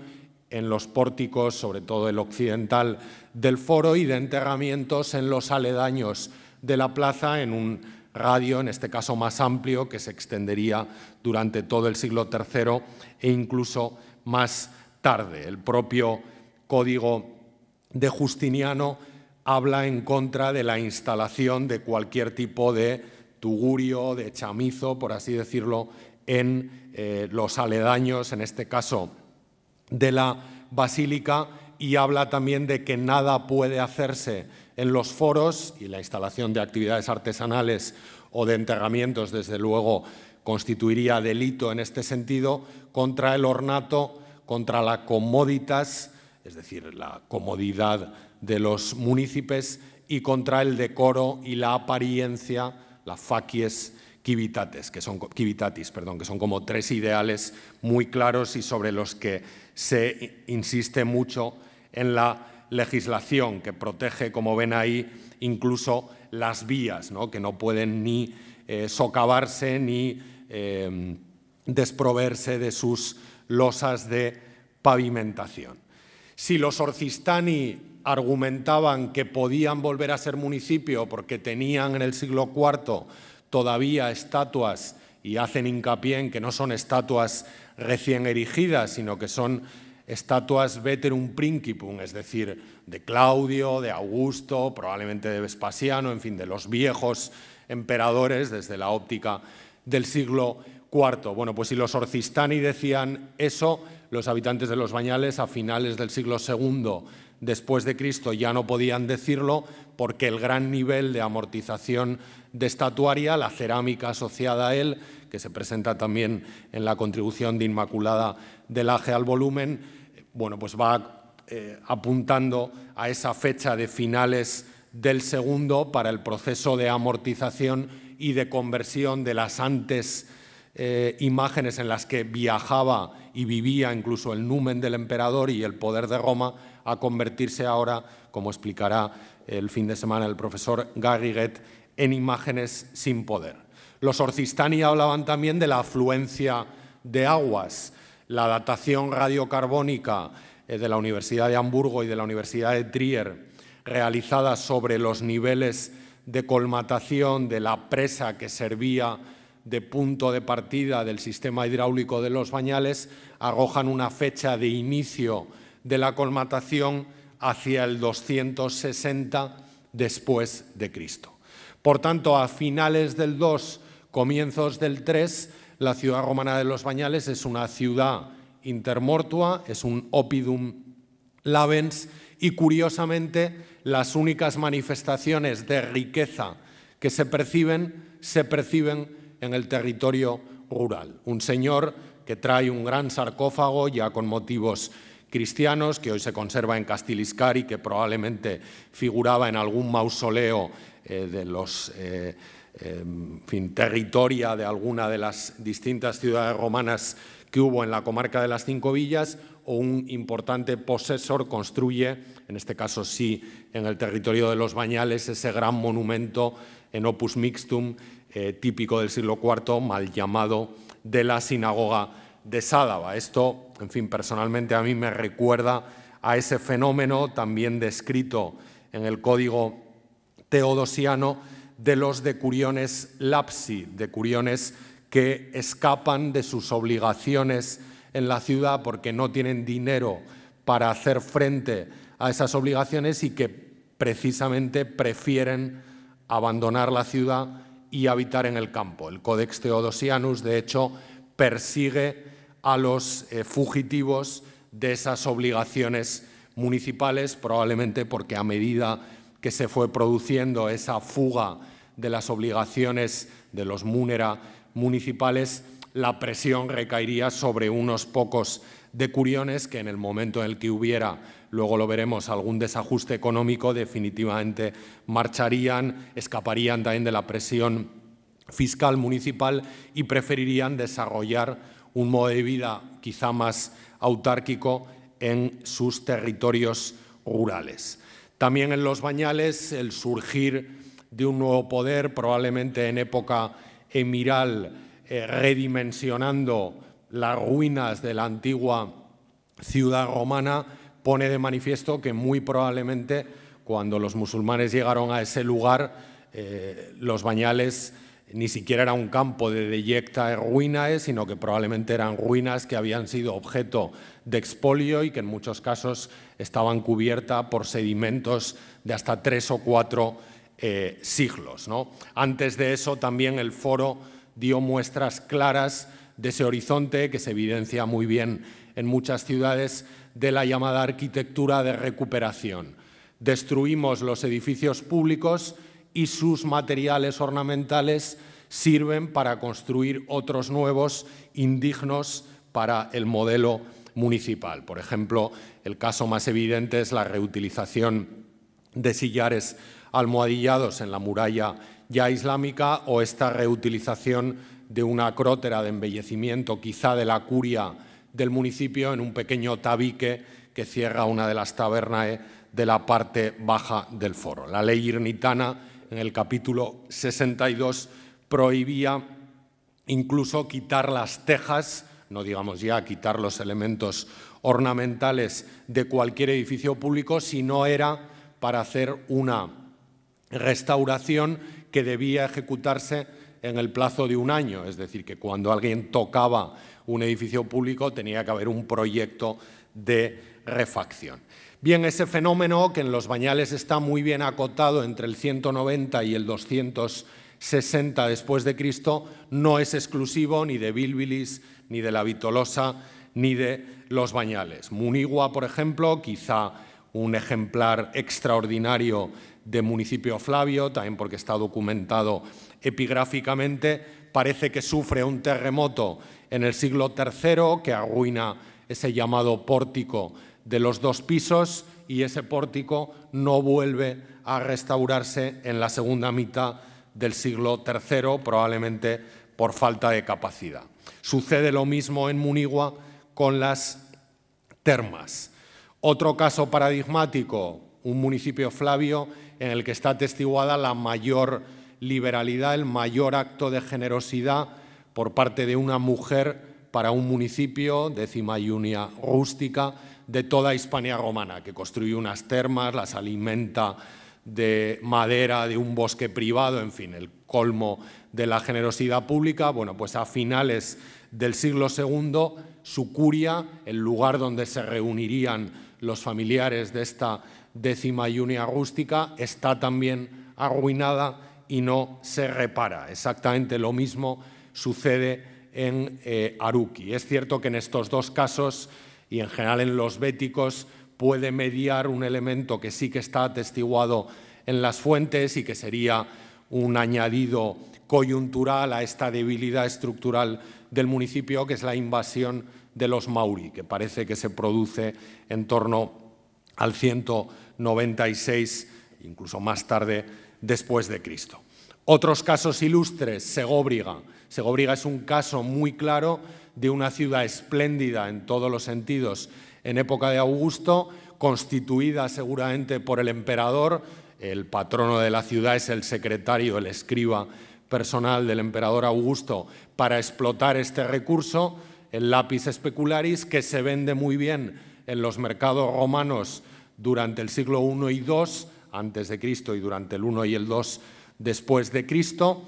en los pórticos, sobre todo el occidental del foro, y de enterramientos en los aledaños de la plaza, en un radio, en este caso más amplio, que se extendería durante todo el siglo III e incluso más tarde. El propio código de Justiniano habla en contra de la instalación de cualquier tipo de de chamizo, por así decirlo, en eh, los aledaños, en este caso, de la basílica y habla también de que nada puede hacerse en los foros y la instalación de actividades artesanales o de enterramientos, desde luego, constituiría delito en este sentido contra el ornato, contra la comoditas, es decir, la comodidad de los municipios y contra el decoro y la apariencia la facies quivitatis, que son, perdón, que son como tres ideales muy claros y sobre los que se insiste mucho en la legislación que protege, como ven ahí, incluso las vías, que no pueden ni eh, socavarse ni em, desproverse de sus losas de pavimentación. Si los orcistani argumentaban que podían volver a ser municipio porque tenían en el siglo IV todavía estatuas y hacen hincapié en que no son estatuas recién erigidas, sino que son estatuas veterum principum, es decir, de Claudio, de Augusto, probablemente de Vespasiano, en fin, de los viejos emperadores desde la óptica del siglo IV. Bueno, pues si los Orcistani decían eso, los habitantes de los Bañales a finales del siglo II después de Cristo ya no podían decirlo porque el gran nivel de amortización de estatuaria, la cerámica asociada a él, que se presenta también en la contribución de Inmaculada del Aje al volumen, bueno, pues va eh, apuntando a esa fecha de finales del segundo para el proceso de amortización y de conversión de las antes eh, imágenes en las que viajaba y vivía incluso el numen del emperador y el poder de Roma a convertirse ahora, como explicará el fin de semana el profesor Garriguet, en imágenes sin poder. Los Orcistani hablaban también de la afluencia de aguas, la datación radiocarbónica eh, de la Universidad de Hamburgo y de la Universidad de Trier, realizada sobre los niveles de colmatación de la presa que servía de punto de partida del sistema hidráulico de los bañales, arrojan una fecha de inicio de la colmatación hacia el 260 después de Cristo. Por tanto, a finales del 2, comienzos del 3, la ciudad romana de los Bañales es una ciudad intermortua, es un opidum labens y curiosamente las únicas manifestaciones de riqueza que se perciben se perciben en el territorio rural. Un señor que trae un gran sarcófago ya con motivos cristianos, que hoy se conserva en Castiliscari, que probablemente figuraba en algún mausoleo eh, de los... Eh, eh, fin, territoria de alguna de las distintas ciudades romanas que hubo en la comarca de las Cinco Villas, o un importante posesor construye, en este caso sí, en el territorio de los Bañales, ese gran monumento en opus mixtum, típico del siglo IV, mal llamado de la sinagoga de Esto, en fin, personalmente a mí me recuerda a ese fenómeno también descrito en el código teodosiano de los decuriones lapsi, decuriones que escapan de sus obligaciones en la ciudad porque no tienen dinero para hacer frente a esas obligaciones y que precisamente prefieren abandonar la ciudad y habitar en el campo. El Codex Teodosianus, de hecho, persigue a los eh, fugitivos de esas obligaciones municipales, probablemente porque a medida que se fue produciendo esa fuga de las obligaciones de los munera municipales, la presión recaería sobre unos pocos decuriones que en el momento en el que hubiera, luego lo veremos, algún desajuste económico, definitivamente marcharían, escaparían también de la presión fiscal municipal y preferirían desarrollar un modo de vida quizá más autárquico en sus territorios rurales. También en los bañales el surgir de un nuevo poder, probablemente en época emiral, eh, redimensionando las ruinas de la antigua ciudad romana, pone de manifiesto que muy probablemente cuando los musulmanes llegaron a ese lugar, eh, los bañales ni siquiera era un campo de deyecta ruinae, sino que probablemente eran ruinas que habían sido objeto de expolio y que en muchos casos estaban cubiertas por sedimentos de hasta tres o cuatro eh, siglos. Antes de eso también el foro dio muestras claras de ese horizonte que se evidencia muy bien en muchas ciudades de la llamada arquitectura de recuperación. Destruimos los edificios públicos y sus materiales ornamentales sirven para construir otros nuevos indignos para el modelo municipal. Por ejemplo, el caso más evidente es la reutilización de sillares almohadillados en la muralla ya islámica o esta reutilización de una crótera de embellecimiento, quizá de la curia del municipio, en un pequeño tabique que cierra una de las tabernae de la parte baja del foro. La ley irnitana en el capítulo 62 prohibía incluso quitar las tejas, no digamos ya quitar los elementos ornamentales de cualquier edificio público, si no era para hacer una restauración que debía ejecutarse en el plazo de un año, es decir, que cuando alguien tocaba un edificio público tenía que haber un proyecto de refacción. Bien, ese fenómeno que en los bañales está muy bien acotado entre el 190 y el 260 después de Cristo, no es exclusivo ni de Bilbilis, ni de la Vitolosa, ni de los bañales. Munigua, por ejemplo, quizá un ejemplar extraordinario de municipio Flavio, también porque está documentado epigráficamente, parece que sufre un terremoto en el siglo III que arruina ese llamado pórtico de los dos pisos y ese pórtico no vuelve a restaurarse en la segunda mitad del siglo III, probablemente por falta de capacidad. Sucede lo mismo en Munigua con las termas. Otro caso paradigmático, un municipio Flavio en el que está atestiguada la mayor liberalidad, el mayor acto de generosidad por parte de una mujer para un municipio, décima yunia rústica, de toda Hispania romana, que construye unas termas, las alimenta de madera de un bosque privado, en fin, el colmo de la generosidad pública. Bueno, pues a finales del siglo II, su curia, el lugar donde se reunirían los familiares de esta décima yunia rústica, está también arruinada y no se repara. Exactamente lo mismo sucede en eh, Aruqui. Aruki. Es cierto que en estos dos casos y en general en los béticos puede mediar un elemento que sí que está atestiguado en las fuentes y que sería un añadido coyuntural a esta debilidad estructural del municipio, que es la invasión de los mauri, que parece que se produce en torno al 196, incluso más tarde, después de Cristo. Otros casos ilustres, Segóbriga. Segobriga es un caso muy claro de una ciudad espléndida en todos los sentidos en época de Augusto, constituida seguramente por el emperador, el patrono de la ciudad es el secretario, el escriba personal del emperador Augusto, para explotar este recurso, el lápiz specularis, que se vende muy bien en los mercados romanos durante el siglo I y II antes de Cristo y durante el I y el II después de Cristo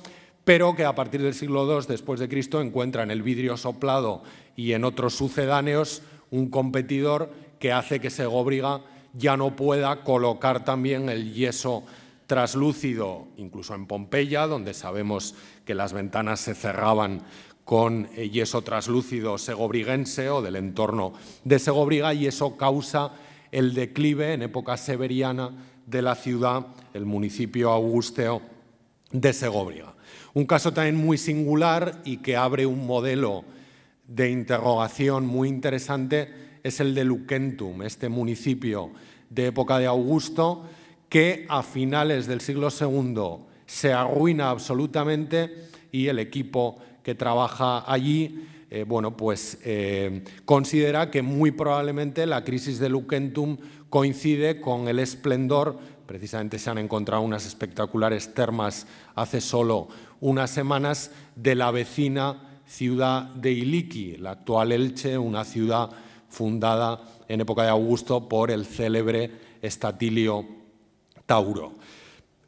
pero que a partir del siglo II después de Cristo encuentra en el vidrio soplado y en otros sucedáneos un competidor que hace que Segobriga ya no pueda colocar también el yeso traslúcido, incluso en Pompeya, donde sabemos que las ventanas se cerraban con yeso traslúcido segobriguense o del entorno de Segobriga, y eso causa el declive en época severiana de la ciudad, el municipio augusteo de Segobriga. Un caso también muy singular y que abre un modelo de interrogación muy interesante es el de Lucentum, este municipio de época de Augusto, que a finales del siglo II se arruina absolutamente y el equipo que trabaja allí eh, bueno, pues, eh, considera que muy probablemente la crisis de Lucentum coincide con el esplendor, precisamente se han encontrado unas espectaculares termas hace solo unas semanas de la vecina ciudad de Iliki, la actual Elche, una ciudad fundada en época de Augusto por el célebre Estatilio Tauro.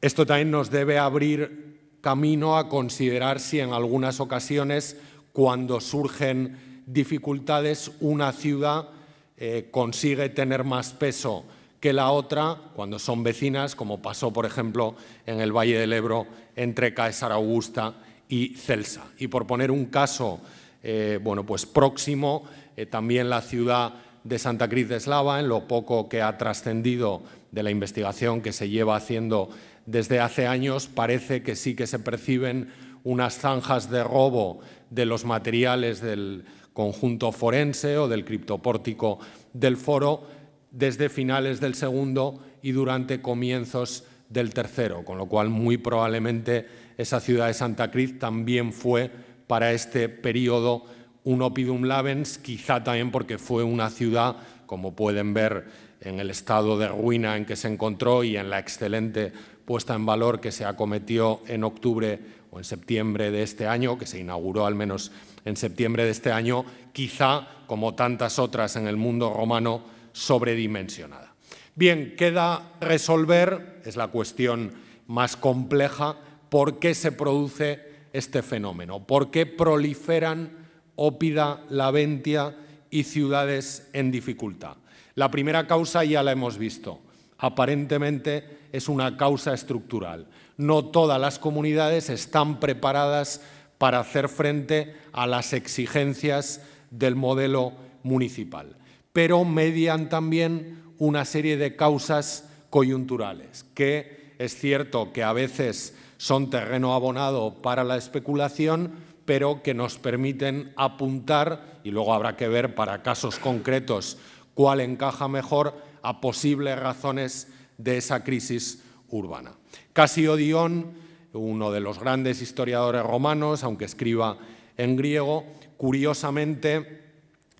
Esto también nos debe abrir camino a considerar si en algunas ocasiones, cuando surgen dificultades, una ciudad eh, consigue tener más peso que la otra cuando son vecinas, como pasó, por ejemplo, en el Valle del Ebro entre Caesar Augusta y Celsa. Y por poner un caso eh, bueno, pues próximo, eh, también la ciudad de Santa Cruz de Eslava, en lo poco que ha trascendido de la investigación que se lleva haciendo desde hace años, parece que sí que se perciben unas zanjas de robo de los materiales del conjunto forense o del criptopórtico del foro, desde finales del segundo y durante comienzos del tercero, con lo cual muy probablemente esa ciudad de Santa Cruz también fue para este periodo un opidum labens, quizá también porque fue una ciudad, como pueden ver en el estado de ruina en que se encontró y en la excelente puesta en valor que se acometió en octubre o en septiembre de este año, que se inauguró al menos en septiembre de este año, quizá, como tantas otras en el mundo romano, sobredimensionada. Bien, queda resolver, es la cuestión más compleja, por qué se produce este fenómeno, por qué proliferan Ópida, Laventia y ciudades en dificultad. La primera causa ya la hemos visto, aparentemente es una causa estructural. No todas las comunidades están preparadas para hacer frente a las exigencias del modelo municipal pero median también una serie de causas coyunturales, que es cierto que a veces son terreno abonado para la especulación, pero que nos permiten apuntar, y luego habrá que ver para casos concretos cuál encaja mejor, a posibles razones de esa crisis urbana. Casio Dion, uno de los grandes historiadores romanos, aunque escriba en griego, curiosamente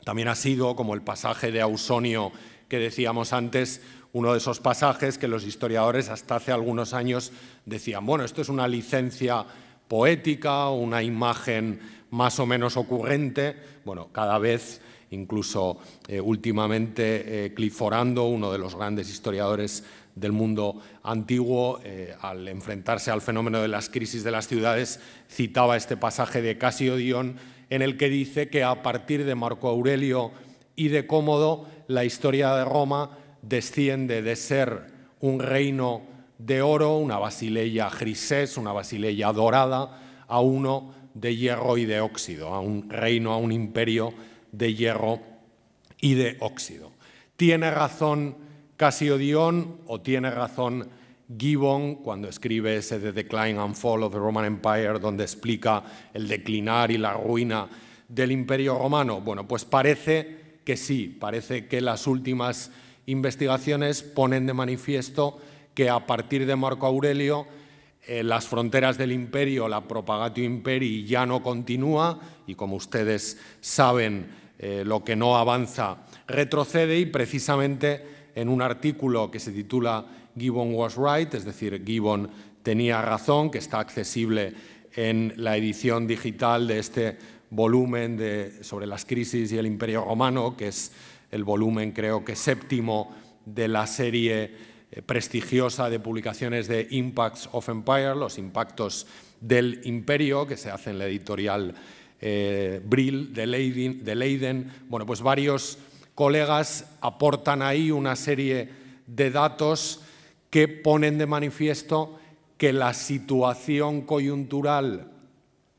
también ha sido, como el pasaje de Ausonio que decíamos antes, uno de esos pasajes que los historiadores hasta hace algunos años decían, bueno, esto es una licencia poética, una imagen más o menos ocurrente. Bueno, cada vez, incluso eh, últimamente, eh, Cliforando, uno de los grandes historiadores del mundo antiguo, eh, al enfrentarse al fenómeno de las crisis de las ciudades, citaba este pasaje de Casio Dion en el que dice que a partir de Marco Aurelio y de Cómodo, la historia de Roma desciende de ser un reino de oro, una basileya grisés, una basileya dorada, a uno de hierro y de óxido, a un reino, a un imperio de hierro y de óxido. ¿Tiene razón Casiodión o tiene razón Gibbon cuando escribe ese The Decline and Fall of the Roman Empire, donde explica el declinar y la ruina del imperio romano. Bueno, pues parece que sí, parece que las últimas investigaciones ponen de manifiesto que a partir de Marco Aurelio eh, las fronteras del imperio, la propagatio Imperi, ya no continúa y como ustedes saben, eh, lo que no avanza retrocede y precisamente en un artículo que se titula Gibbon was right, es decir, Gibbon tenía razón, que está accesible en la edición digital de este volumen sobre las crisis y el imperio romano, que es el volumen creo que séptimo de la serie eh, prestigiosa de publicaciones de Impacts of Empire, los impactos del imperio, que se hace en la editorial eh, Brill de Leiden, de Leiden. Bueno, pues varios colegas aportan ahí una serie de datos que ponen de manifiesto que la situación coyuntural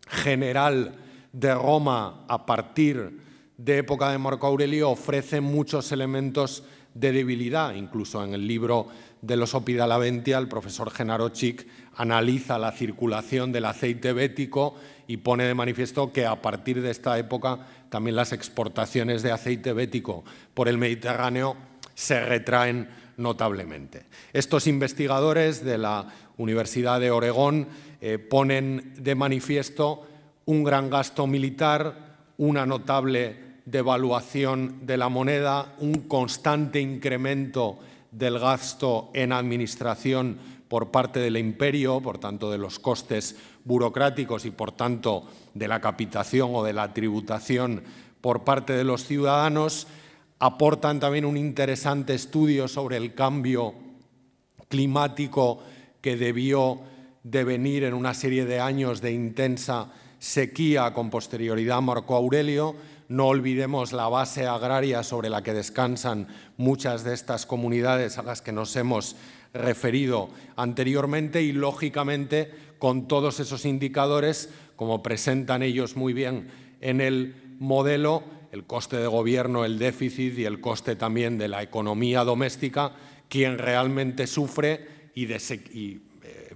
general de Roma a partir de época de Marco Aurelio ofrece muchos elementos de debilidad. Incluso en el libro de los Opidalaventia, el profesor Genaro Chic analiza la circulación del aceite bético y pone de manifiesto que a partir de esta época también las exportaciones de aceite bético por el Mediterráneo se retraen notablemente. Estos investigadores de la Universidad de Oregón eh, ponen de manifiesto un gran gasto militar, una notable devaluación de la moneda, un constante incremento del gasto en administración por parte del imperio, por tanto de los costes burocráticos y por tanto de la capitación o de la tributación por parte de los ciudadanos aportan también un interesante estudio sobre el cambio climático que debió devenir en una serie de años de intensa sequía con posterioridad Marco Aurelio. No olvidemos la base agraria sobre la que descansan muchas de estas comunidades a las que nos hemos referido anteriormente y, lógicamente, con todos esos indicadores, como presentan ellos muy bien en el modelo, el coste de gobierno, el déficit y el coste también de la economía doméstica, quien realmente sufre y, eh,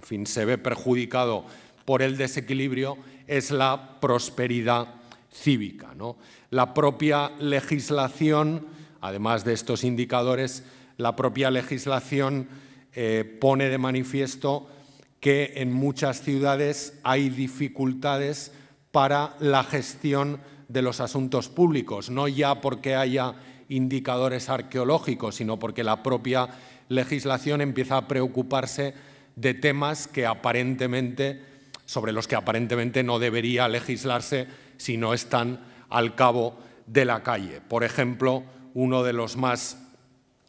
fin, se ve perjudicado por el desequilibrio es la prosperidad cívica. ¿no? La propia legislación, además de estos indicadores, la propia legislación eh, pone de manifiesto que en muchas ciudades hay dificultades para la gestión de los asuntos públicos, no ya porque haya indicadores arqueológicos, sino porque la propia legislación empieza a preocuparse de temas que aparentemente, sobre los que aparentemente no debería legislarse si no están al cabo de la calle. Por ejemplo, uno de los más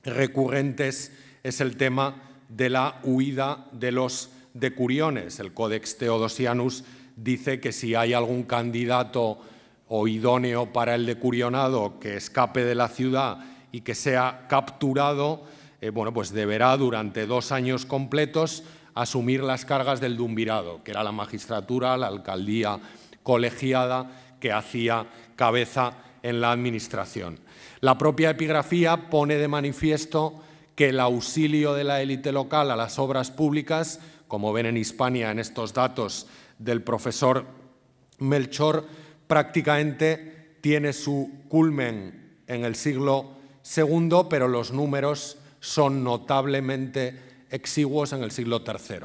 recurrentes es el tema de la huida de los decuriones. El Codex Theodosianus dice que si hay algún candidato o idóneo para el decurionado que escape de la ciudad y que sea capturado, eh, bueno, pues deberá durante dos años completos asumir las cargas del dumvirado, que era la magistratura, la alcaldía colegiada que hacía cabeza en la administración. La propia epigrafía pone de manifiesto que el auxilio de la élite local a las obras públicas, como ven en Hispania en estos datos del profesor Melchor, prácticamente tiene su culmen en el siglo II, pero los números son notablemente exiguos en el siglo III.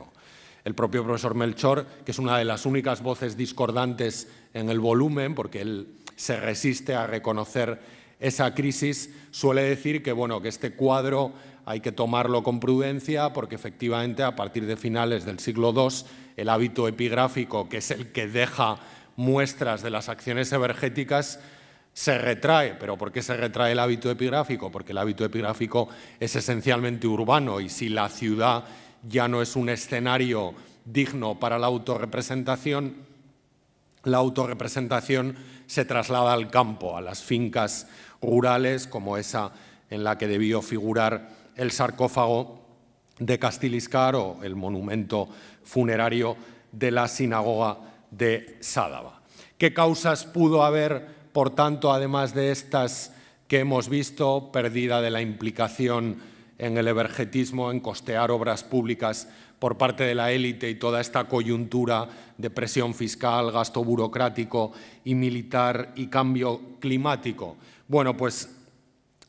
El propio profesor Melchor, que es una de las únicas voces discordantes en el volumen, porque él se resiste a reconocer esa crisis, suele decir que, bueno, que este cuadro hay que tomarlo con prudencia porque efectivamente a partir de finales del siglo II el hábito epigráfico, que es el que deja muestras de las acciones evergéticas se retrae. ¿Pero por qué se retrae el hábito epigráfico? Porque el hábito epigráfico es esencialmente urbano y si la ciudad ya no es un escenario digno para la autorrepresentación, la autorrepresentación se traslada al campo, a las fincas rurales, como esa en la que debió figurar el sarcófago de Castiliscar o el monumento funerario de la sinagoga de Sádaba. ¿Qué causas pudo haber, por tanto, además de estas que hemos visto, pérdida de la implicación en el evergetismo, en costear obras públicas por parte de la élite y toda esta coyuntura de presión fiscal, gasto burocrático y militar y cambio climático? Bueno, pues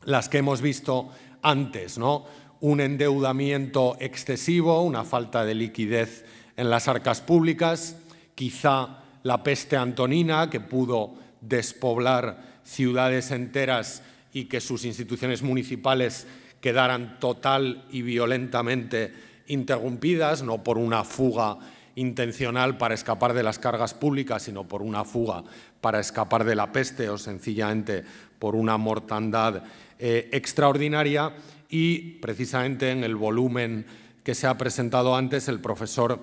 las que hemos visto antes, ¿no? Un endeudamiento excesivo, una falta de liquidez en las arcas públicas, quizá la peste antonina, que pudo despoblar ciudades enteras y que sus instituciones municipales quedaran total y violentamente interrumpidas, no por una fuga intencional para escapar de las cargas públicas, sino por una fuga para escapar de la peste o sencillamente por una mortandad eh, extraordinaria. Y precisamente en el volumen que se ha presentado antes, el profesor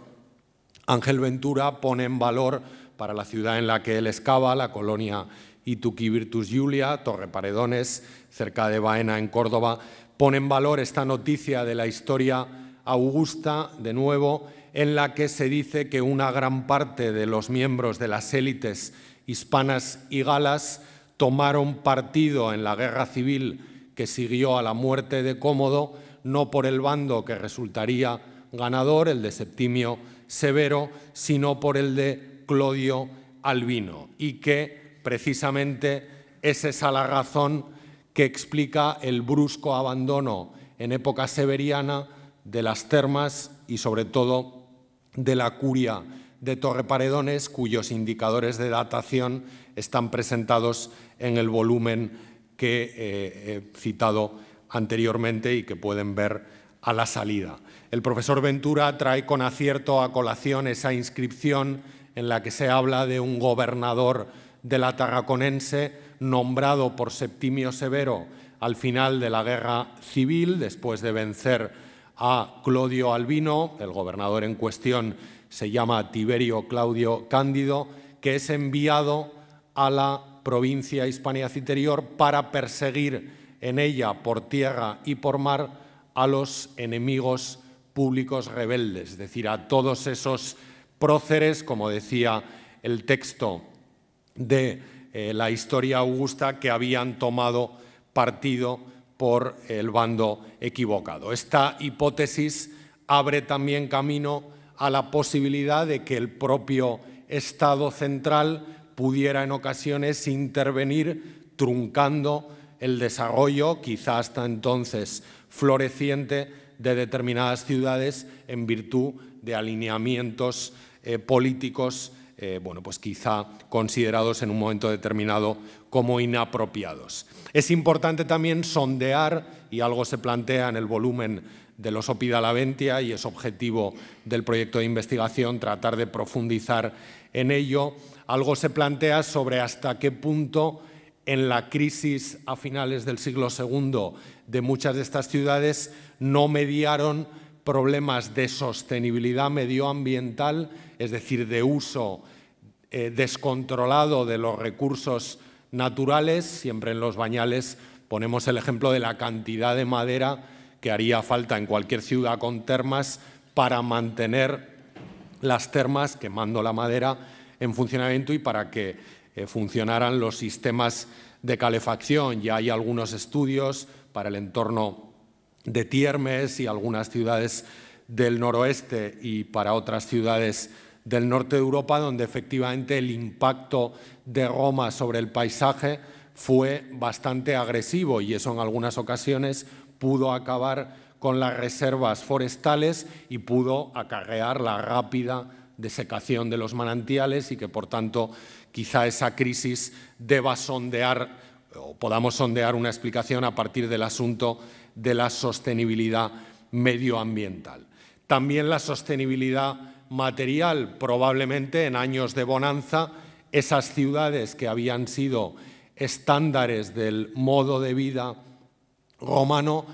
Ángel Ventura pone en valor para la ciudad en la que él excava, la colonia Ituqui Virtus Julia, Torre Paredones, cerca de Baena, en Córdoba, pone en valor esta noticia de la historia augusta, de nuevo, en la que se dice que una gran parte de los miembros de las élites hispanas y galas tomaron partido en la guerra civil que siguió a la muerte de Cómodo, no por el bando que resultaría ganador, el de Septimio Severo, sino por el de Clodio Albino, y que precisamente es esa la razón que explica el brusco abandono en época severiana de las termas y sobre todo de la curia de Torreparedones, cuyos indicadores de datación están presentados en el volumen que eh, he citado anteriormente y que pueden ver a la salida. El profesor Ventura trae con acierto a colación esa inscripción en la que se habla de un gobernador de la Tarraconense nombrado por Septimio Severo al final de la guerra civil, después de vencer a Clodio Albino, el gobernador en cuestión se llama Tiberio Claudio Cándido, que es enviado a la provincia hispania citerior para perseguir en ella por tierra y por mar a los enemigos públicos rebeldes, es decir, a todos esos próceres, como decía el texto de eh, la historia augusta, que habían tomado partido por el bando equivocado. Esta hipótesis abre también camino a la posibilidad de que el propio Estado central pudiera en ocasiones intervenir truncando el desarrollo, quizá hasta entonces floreciente, de determinadas ciudades en virtud de alineamientos eh, políticos, eh, bueno, pues quizá considerados en un momento determinado como inapropiados. Es importante también sondear, y algo se plantea en el volumen de los laventia y es objetivo del proyecto de investigación tratar de profundizar en ello. Algo se plantea sobre hasta qué punto en la crisis a finales del siglo II de muchas de estas ciudades no mediaron problemas de sostenibilidad medioambiental, es decir, de uso eh, descontrolado de los recursos naturales. Siempre en los bañales ponemos el ejemplo de la cantidad de madera que haría falta en cualquier ciudad con termas para mantener las termas quemando la madera en funcionamiento y para que eh, funcionaran los sistemas de calefacción. Ya hay algunos estudios para el entorno de Tiermes y algunas ciudades del noroeste y para otras ciudades del norte de Europa, donde efectivamente el impacto de Roma sobre el paisaje fue bastante agresivo y eso en algunas ocasiones pudo acabar con las reservas forestales y pudo acarrear la rápida desecación de los manantiales y que por tanto quizá esa crisis deba sondear o podamos sondear una explicación a partir del asunto de la sostenibilidad medioambiental. También la sostenibilidad material, probablemente en años de bonanza, esas ciudades que habían sido estándares del modo de vida romano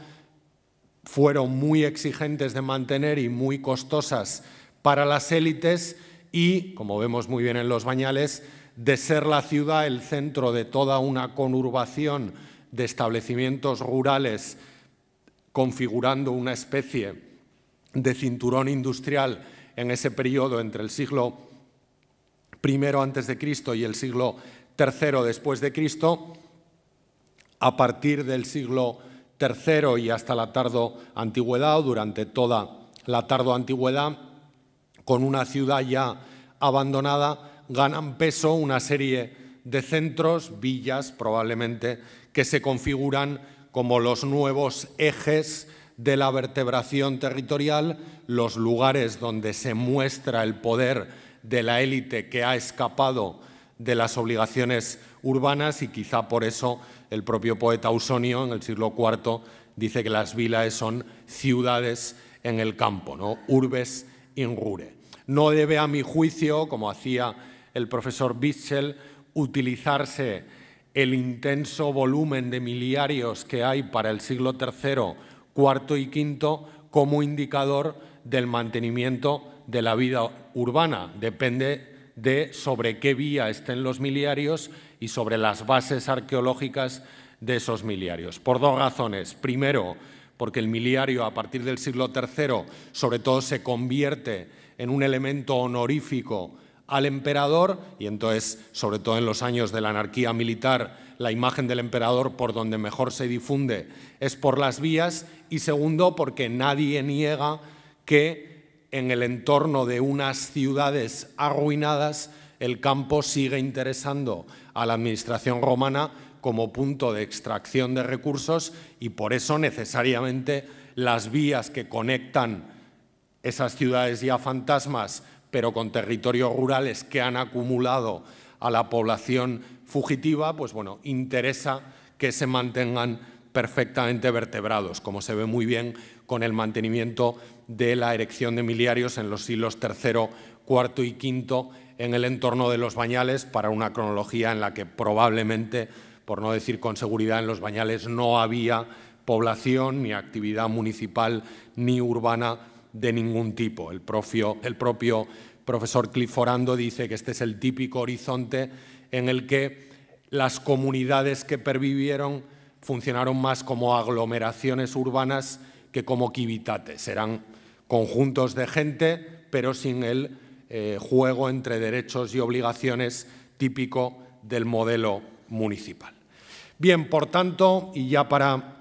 fueron muy exigentes de mantener y muy costosas para las élites y, como vemos muy bien en los bañales, de ser la ciudad el centro de toda una conurbación de establecimientos rurales configurando una especie de cinturón industrial en ese periodo entre el siglo I antes de Cristo y el siglo III después de Cristo, a partir del siglo III y hasta la tardo antigüedad o durante toda la tardo antigüedad, con una ciudad ya abandonada, ganan peso una serie de centros, villas probablemente, que se configuran como los nuevos ejes de la vertebración territorial, los lugares donde se muestra el poder de la élite que ha escapado de las obligaciones urbanas y quizá por eso el propio poeta Ausonio en el siglo IV dice que las vilas son ciudades en el campo, ¿no? urbes in rure. No debe a mi juicio, como hacía el profesor Bischel, utilizarse el intenso volumen de miliarios que hay para el siglo III, IV y V como indicador del mantenimiento de la vida urbana. Depende de sobre qué vía estén los miliarios y sobre las bases arqueológicas de esos miliarios. Por dos razones. Primero, porque el miliario a partir del siglo III sobre todo se convierte en un elemento honorífico al emperador y entonces, sobre todo en los años de la anarquía militar, la imagen del emperador por donde mejor se difunde es por las vías y segundo porque nadie niega que en el entorno de unas ciudades arruinadas el campo sigue interesando a la administración romana como punto de extracción de recursos y por eso necesariamente las vías que conectan esas ciudades ya fantasmas pero con territorios rurales que han acumulado a la población fugitiva, pues bueno, interesa que se mantengan perfectamente vertebrados, como se ve muy bien con el mantenimiento de la erección de miliarios en los siglos III, IV y V en el entorno de los bañales, para una cronología en la que probablemente, por no decir con seguridad, en los bañales no había población, ni actividad municipal, ni urbana de ningún tipo. El propio, profesor Cliforando dice que este es el típico horizonte en el que las comunidades que pervivieron funcionaron más como aglomeraciones urbanas que como quivitates. Eran conjuntos de gente, pero sin el eh, juego entre derechos y obligaciones típico del modelo municipal. Bien, por tanto, y ya para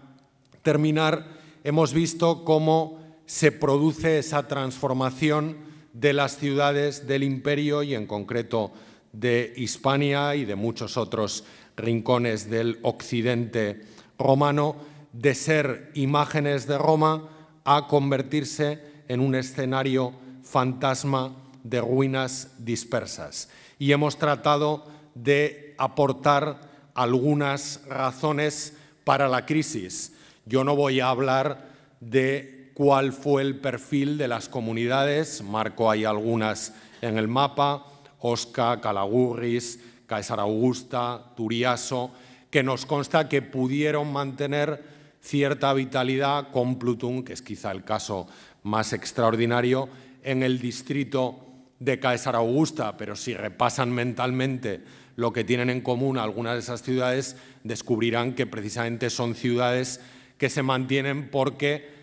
terminar, hemos visto cómo se produce esa transformación de las ciudades del imperio y en concreto de Hispania y de muchos otros rincones del occidente romano, de ser imágenes de Roma a convertirse en un escenario fantasma de ruinas dispersas. Y hemos tratado de aportar algunas razones para la crisis. Yo no voy a hablar de cuál fue el perfil de las comunidades, marco hay algunas en el mapa, Osca, Calagurris, Caesar Augusta, Turiaso, que nos consta que pudieron mantener cierta vitalidad con Plutón, que es quizá el caso más extraordinario, en el distrito de Caesar Augusta, pero si repasan mentalmente lo que tienen en común algunas de esas ciudades, descubrirán que precisamente son ciudades que se mantienen porque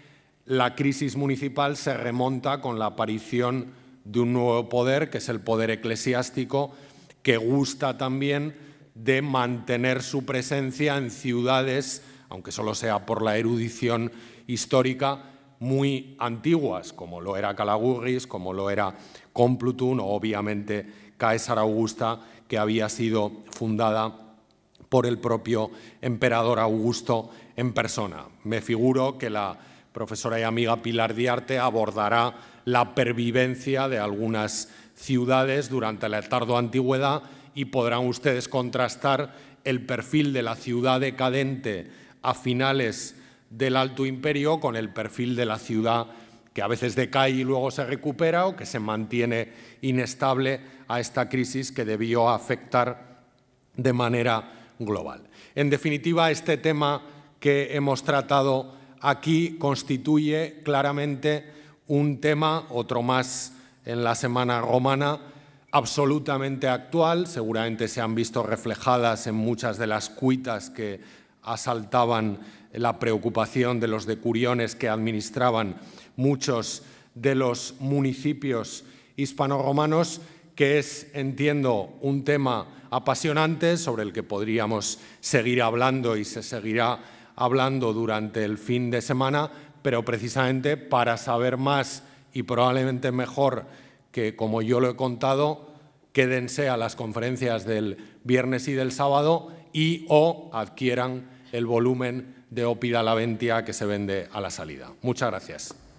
la crisis municipal se remonta con la aparición de un nuevo poder, que es el poder eclesiástico, que gusta también de mantener su presencia en ciudades, aunque solo sea por la erudición histórica, muy antiguas, como lo era Calagurris, como lo era Complutum o obviamente Caesar Augusta, que había sido fundada por el propio emperador Augusto en persona. Me figuro que la profesora y amiga Pilar Diarte abordará la pervivencia de algunas ciudades durante la tardo antigüedad y podrán ustedes contrastar el perfil de la ciudad decadente a finales del Alto Imperio con el perfil de la ciudad que a veces decae y luego se recupera o que se mantiene inestable a esta crisis que debió afectar de manera global. En definitiva, este tema que hemos tratado aquí constituye claramente un tema, otro más en la semana romana, absolutamente actual. Seguramente se han visto reflejadas en muchas de las cuitas que asaltaban la preocupación de los decuriones que administraban muchos de los municipios hispanoromanos, que es, entiendo, un tema apasionante sobre el que podríamos seguir hablando y se seguirá hablando durante el fin de semana, pero precisamente para saber más y probablemente mejor que como yo lo he contado, quédense a las conferencias del viernes y del sábado y o adquieran el volumen de Opida Laventia que se vende a la salida. Muchas gracias.